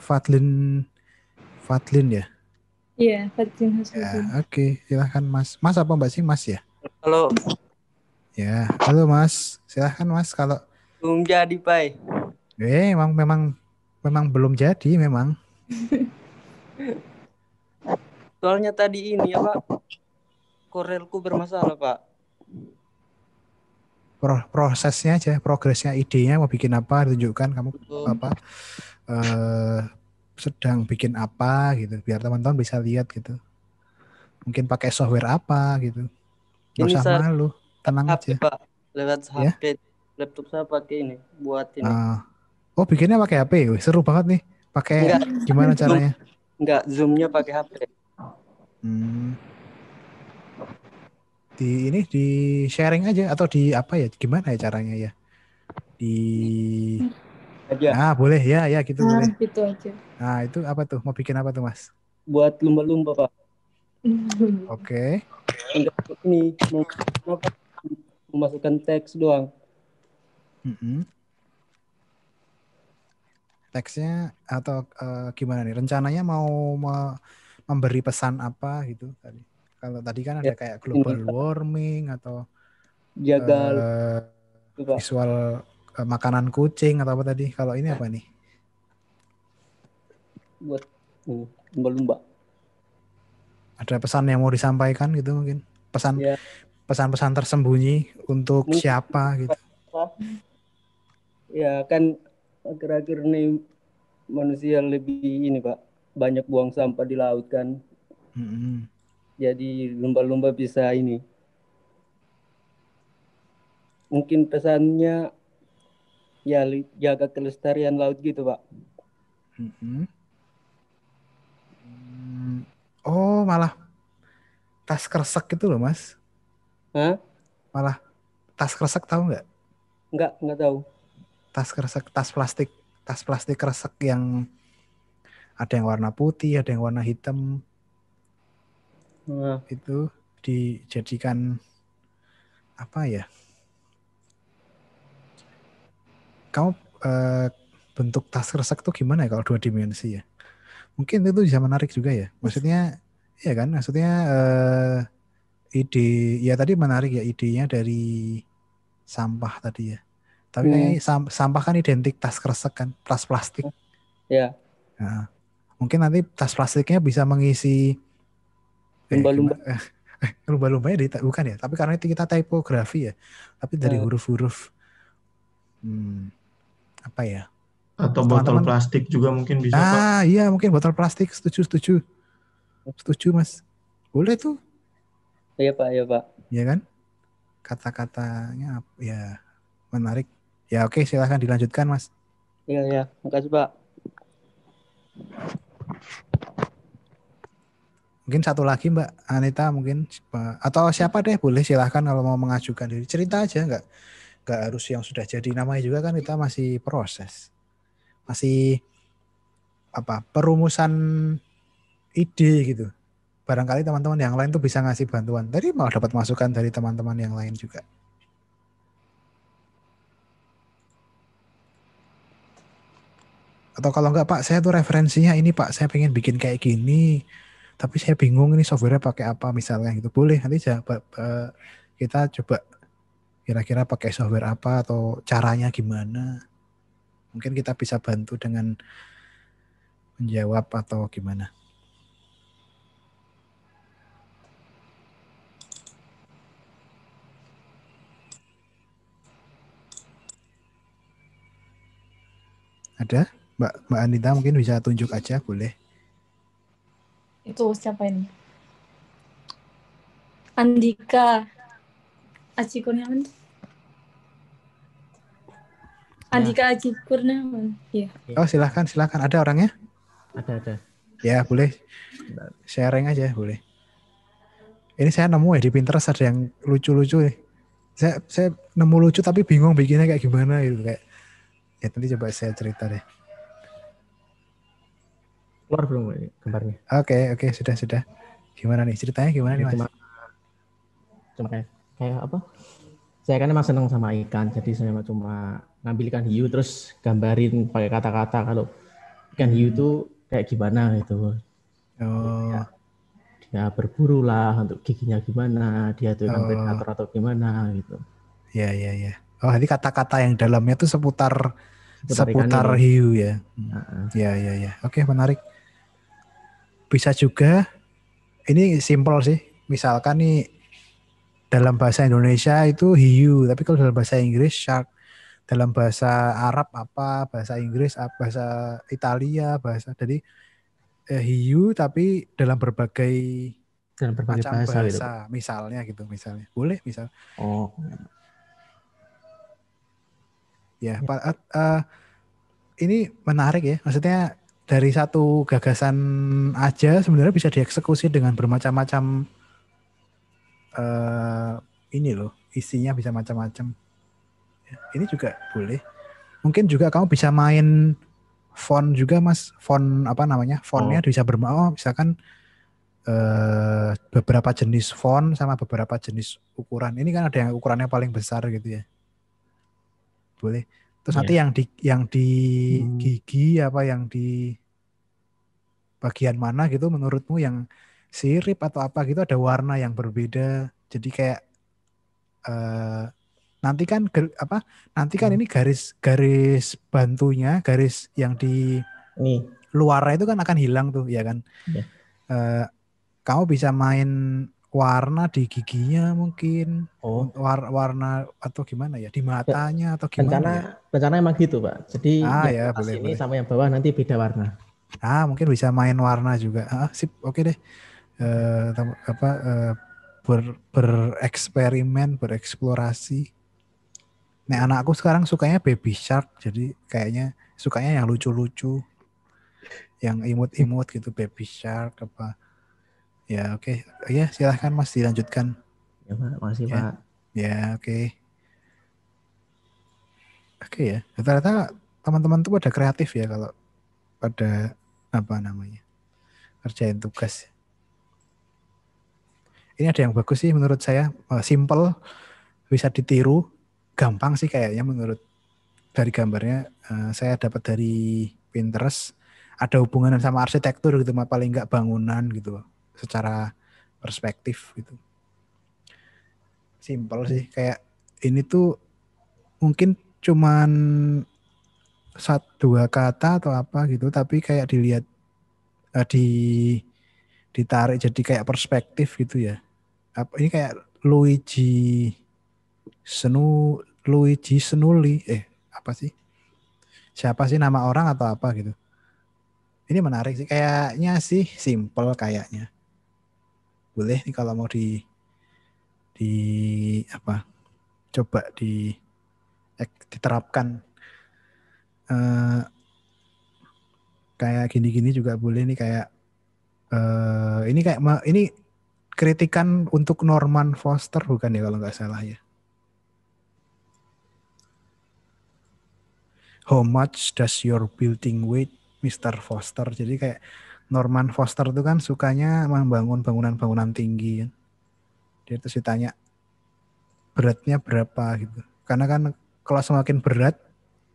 Fadlin Fadlin ya
iya Fadlin ya, Hasrudin ya,
oke okay. silahkan Mas Mas apa Mbak sih Mas ya Halo. Ya, halo Mas. Silahkan Mas kalau
belum jadi, Pai.
Eh, memang memang memang belum jadi memang.
Soalnya tadi ini ya, Pak. Korelku bermasalah, Pak.
Pro prosesnya aja, progresnya, idenya mau bikin apa, tunjukkan kamu Betul. apa eh, sedang bikin apa gitu, biar teman-teman bisa lihat gitu. Mungkin pakai software apa gitu.
Gak ini usah malu,
tenang HP, aja. Pak.
Lewat ya? laptop saya pakai ini buat ini. Uh.
Oh, bikinnya pakai HP. Wih, seru banget nih. Pakai gimana caranya?
Enggak, zoomnya pakai HP.
Hmm. Di ini di sharing aja atau di apa ya? Gimana ya caranya ya? Di aja. Ah, boleh ya, ya gitu nah, boleh. Itu aja. Nah, itu apa tuh? Mau bikin apa tuh, Mas?
Buat lumba-lumba, Pak.
Oke.
Okay. Ini mau, memasukkan teks doang.
Mm -hmm. Teksnya atau uh, gimana nih? Rencananya mau me memberi pesan apa gitu tadi? Kalau tadi kan ada ya. kayak global warming atau jaga uh, visual uh, makanan kucing atau apa tadi? Kalau ini apa nih?
Buat uh, lumba-lumba
ada pesan yang mau disampaikan gitu mungkin pesan yeah. pesan-pesan tersembunyi untuk mungkin. siapa gitu
ya kan akhir-akhir ini manusia lebih ini pak banyak buang sampah di laut kan mm-hmm. jadi lumba-lumba bisa ini mungkin pesannya ya jaga kelestarian laut gitu pak
mm-hmm. Oh, malah tas kresek gitu loh, Mas. Hah? Malah tas kresek tahu nggak?
Nggak, nggak tahu.
Tas kresek, tas plastik, tas plastik kresek yang ada yang warna putih, ada yang warna hitam. Nah. Itu dijadikan apa ya? Kamu eh, bentuk tas kresek tuh gimana ya kalau dua dimensi ya? mungkin itu bisa menarik juga ya maksudnya ya kan maksudnya uh, ide ya tadi menarik ya idenya dari sampah tadi ya tapi hmm. sampah kan identik tas kresek kan tas plastik ya yeah. nah, mungkin nanti tas plastiknya bisa mengisi lumba-lumba eh, lumba-lumba ya bukan ya tapi karena itu kita tipografi ya tapi dari hmm. huruf-huruf
hmm, apa ya
atau botol teman plastik
juga mungkin bisa ah, Pak.
iya mungkin botol plastik setuju setuju setuju mas boleh tuh
iya pak iya pak
iya kan kata-katanya ya menarik ya oke silahkan dilanjutkan mas
iya iya makasih pak
mungkin satu lagi mbak Anita mungkin atau siapa deh boleh silahkan kalau mau mengajukan diri cerita aja nggak nggak harus yang sudah jadi namanya juga kan kita masih proses masih apa perumusan ide gitu barangkali teman-teman yang lain tuh bisa ngasih bantuan tadi malah dapat masukan dari teman-teman yang lain juga atau kalau enggak pak saya tuh referensinya ini pak saya pengen bikin kayak gini tapi saya bingung ini software pakai apa misalnya gitu boleh nanti coba, kita coba kira-kira pakai software apa atau caranya gimana Mungkin kita bisa bantu dengan menjawab atau gimana. Ada? Mbak, Mbak Anita mungkin bisa tunjuk aja, boleh.
Itu siapa ini? Andika Aci Kurniawan. Ya. Andika Aji Purnama. Iya. Oh, ya. Oh,
silahkan, silahkan. Ada orangnya? Ada, ada. Ya, boleh. Sharing aja, boleh. Ini saya nemu ya di Pinterest ada yang lucu-lucu ya. Saya, saya nemu lucu tapi bingung bikinnya kayak gimana gitu kayak. Ya nanti coba saya cerita deh. Keluar belum gambarnya? Oke, okay, oke, okay, sudah, sudah. Gimana nih ceritanya gimana nih, Mas? Cuma,
cuma kayak, kayak apa? Saya kan emang seneng sama ikan, jadi saya cuma ngambil ikan hiu terus gambarin pakai kata-kata kalau ikan hiu itu kayak gimana gitu. Oh. Ya, dia berburu lah untuk giginya gimana, dia tuh ikan oh. predator atau gimana gitu.
Iya, iya, iya. Oh, jadi kata-kata yang dalamnya tuh seputar seputar, seputar hiu ya. Uh-uh. Ya ya ya. Oke, menarik. Bisa juga ini simpel sih. Misalkan nih dalam bahasa Indonesia itu hiu, tapi kalau dalam bahasa Inggris shark dalam bahasa Arab apa, bahasa Inggris, apa, bahasa Italia, bahasa jadi eh, hiu tapi dalam berbagai dalam berbagai macam bahasa, gitu, bahasa gitu. misalnya gitu misalnya. Boleh misal. Oh. Ya, ya. Pak uh, ini menarik ya. Maksudnya dari satu gagasan aja sebenarnya bisa dieksekusi dengan bermacam-macam uh, ini loh isinya bisa macam-macam ini juga boleh mungkin juga kamu bisa main font juga mas font apa namanya fontnya oh. bisa bermain oh misalkan eh, beberapa jenis font sama beberapa jenis ukuran ini kan ada yang ukurannya paling besar gitu ya boleh terus yeah. nanti iya. yang di yang di hmm. gigi apa yang di bagian mana gitu menurutmu yang sirip atau apa gitu ada warna yang berbeda jadi kayak uh, nanti kan apa nanti kan hmm. ini garis garis bantunya garis yang di Nih. luar itu kan akan hilang tuh ya kan ya. Uh, kamu bisa main warna di giginya mungkin oh. war, warna atau gimana ya di matanya atau gimana rencana ya? rencana emang gitu pak jadi ah, yang ya, boleh, ini boleh. sama yang bawah nanti beda warna ah mungkin bisa main warna juga ah sip oke okay deh uh, apa uh, ber bereksperimen bereksplorasi nah, anakku sekarang sukanya baby shark, jadi kayaknya sukanya yang lucu-lucu, yang imut-imut gitu baby shark apa. Ya oke, okay. ya silahkan Mas dilanjutkan. Ya Pak, masih ya. Pak. Ya oke. Okay. Oke okay, ya, ternyata teman-teman tuh pada kreatif ya kalau pada apa namanya kerjain tugas. Ini ada yang bagus sih menurut saya, eh, simple bisa ditiru gampang sih kayaknya menurut dari gambarnya uh, saya dapat dari Pinterest ada hubungan sama arsitektur gitu paling enggak bangunan gitu secara perspektif gitu simple sih kayak ini tuh mungkin cuman satu dua kata atau apa gitu tapi kayak dilihat uh, di ditarik jadi kayak perspektif gitu ya apa ini kayak Luigi Senu Luigi Senuli eh apa sih? Siapa sih nama orang atau apa gitu? Ini menarik sih kayaknya sih simple kayaknya. Boleh nih kalau mau di di apa? Coba di diterapkan uh, kayak gini-gini juga boleh nih kayak uh, ini kayak ini kritikan untuk Norman Foster bukan ya kalau nggak salah ya how much does your building weight Mr. Foster jadi kayak Norman Foster itu kan sukanya membangun bangunan-bangunan tinggi Ya. dia terus ditanya beratnya berapa gitu karena kan kalau semakin berat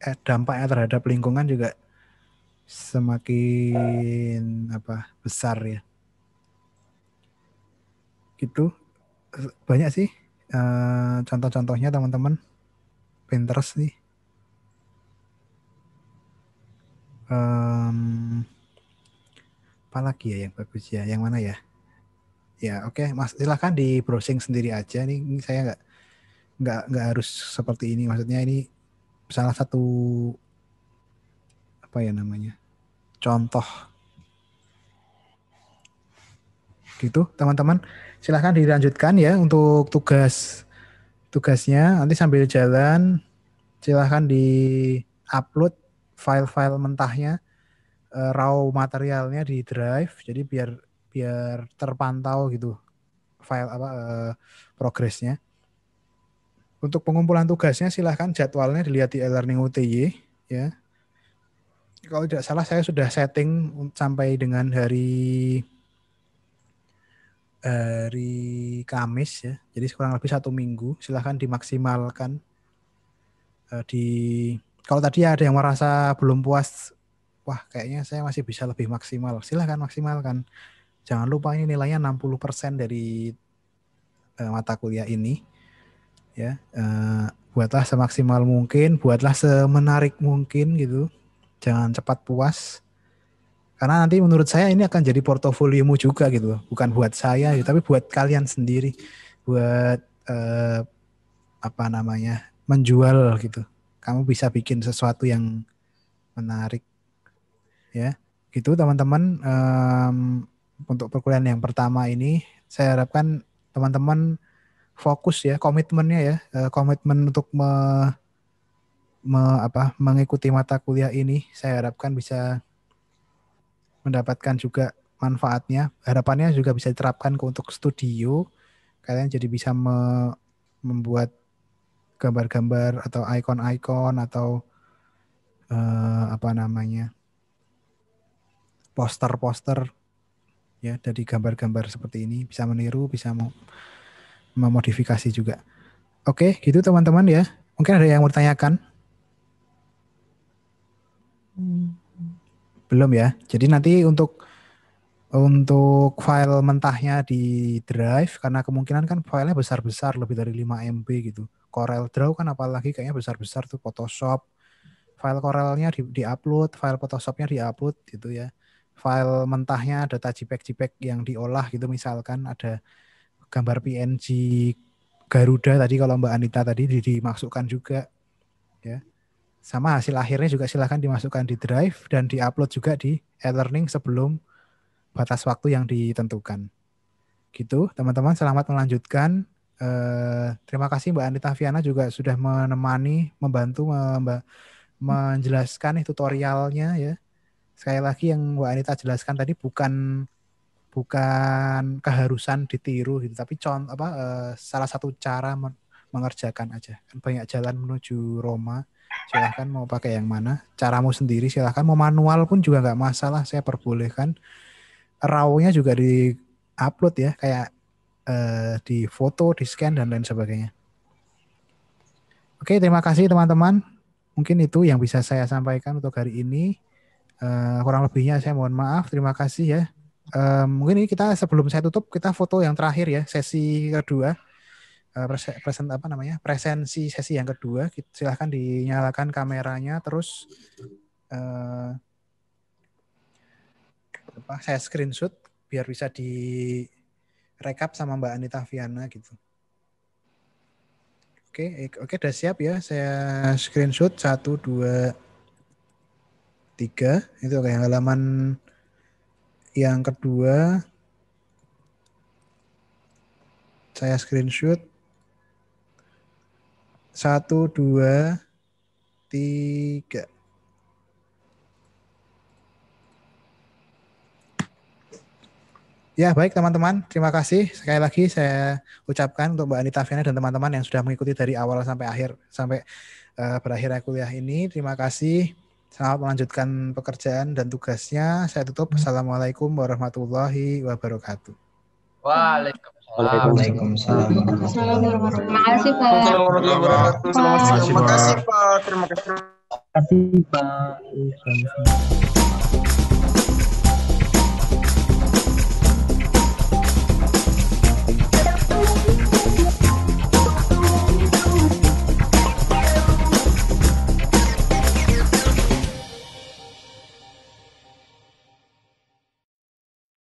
eh, dampaknya terhadap lingkungan juga semakin apa besar ya gitu banyak sih uh, contoh-contohnya teman-teman Pinterest nih um, apa lagi ya yang bagus ya yang mana ya ya oke okay. mas silahkan di browsing sendiri aja ini, ini saya nggak nggak nggak harus seperti ini maksudnya ini salah satu apa ya namanya contoh gitu teman-teman silahkan dilanjutkan ya untuk tugas tugasnya nanti sambil jalan silahkan di upload file-file mentahnya uh, raw materialnya di drive jadi biar biar terpantau gitu file apa uh, progresnya untuk pengumpulan tugasnya silahkan jadwalnya dilihat di e-learning UTY ya kalau tidak salah saya sudah setting sampai dengan hari hari Kamis ya jadi kurang lebih satu minggu silahkan dimaksimalkan uh, di kalau tadi ada yang merasa belum puas, wah kayaknya saya masih bisa lebih maksimal. Silahkan maksimalkan. Jangan lupa ini nilainya 60% dari uh, mata kuliah ini. Ya, uh, buatlah semaksimal mungkin, buatlah semenarik mungkin gitu. Jangan cepat puas. Karena nanti menurut saya ini akan jadi portofoliomu juga gitu, bukan buat saya, gitu, tapi buat kalian sendiri, buat uh, apa namanya menjual gitu kamu bisa bikin sesuatu yang menarik ya gitu teman-teman um, untuk perkuliahan yang pertama ini saya harapkan teman-teman fokus ya komitmennya ya e, komitmen untuk me, me apa mengikuti mata kuliah ini saya harapkan bisa mendapatkan juga manfaatnya harapannya juga bisa diterapkan untuk studio kalian jadi bisa me, membuat gambar-gambar atau ikon-ikon atau uh, apa namanya poster-poster ya dari gambar-gambar seperti ini bisa meniru bisa mau memodifikasi juga oke gitu teman-teman ya mungkin ada yang bertanyakan hmm. belum ya jadi nanti untuk untuk file mentahnya di drive karena kemungkinan kan filenya besar-besar lebih dari 5 MB gitu Corel Draw kan apalagi kayaknya besar-besar tuh Photoshop. File Corelnya di, di-upload, file Photoshopnya di-upload gitu ya. File mentahnya data JPEG-JPEG yang diolah gitu misalkan ada gambar PNG Garuda tadi kalau Mbak Anita tadi dimasukkan juga ya. Sama hasil akhirnya juga silahkan dimasukkan di drive dan di upload juga di e-learning sebelum batas waktu yang ditentukan. Gitu, teman-teman selamat melanjutkan Eh, terima kasih Mbak Anita Viana juga sudah menemani, membantu Mbak menjelaskan nih tutorialnya ya. Sekali lagi yang Mbak Anita jelaskan tadi bukan bukan keharusan ditiru gitu, tapi contoh apa eh, salah satu cara mengerjakan aja. Kan banyak jalan menuju Roma. Silahkan mau pakai yang mana, caramu sendiri silahkan. Mau manual pun juga nggak masalah, saya perbolehkan. Rawnya juga di upload ya, kayak uh, di foto, di scan dan lain sebagainya. Oke, terima kasih teman-teman. Mungkin itu yang bisa saya sampaikan untuk hari ini. Uh, kurang lebihnya saya mohon maaf. Terima kasih ya. Uh, mungkin ini kita sebelum saya tutup kita foto yang terakhir ya sesi kedua Present, present apa namanya presensi sesi yang kedua. Silahkan dinyalakan kameranya terus uh, apa, saya screenshot biar bisa di rekap sama Mbak Anita Viana gitu. Oke, oke udah siap ya. Saya screenshot satu dua tiga itu kayak halaman yang kedua saya screenshot satu dua tiga. Ya, baik teman-teman. Terima kasih sekali lagi saya ucapkan untuk Mbak Anita Fiana dan teman-teman yang sudah mengikuti dari awal sampai akhir sampai uh, eh, berakhirnya kuliah ini. Terima kasih. Selamat melanjutkan pekerjaan dan tugasnya. Saya tutup. Assalamualaikum warahmatullahi wabarakatuh.
Waalaikumsalam. Waalaikumsalam. Terima kasih Pak. Terima kasih Pak. Terima kasih Pak. Terima kasih Pak.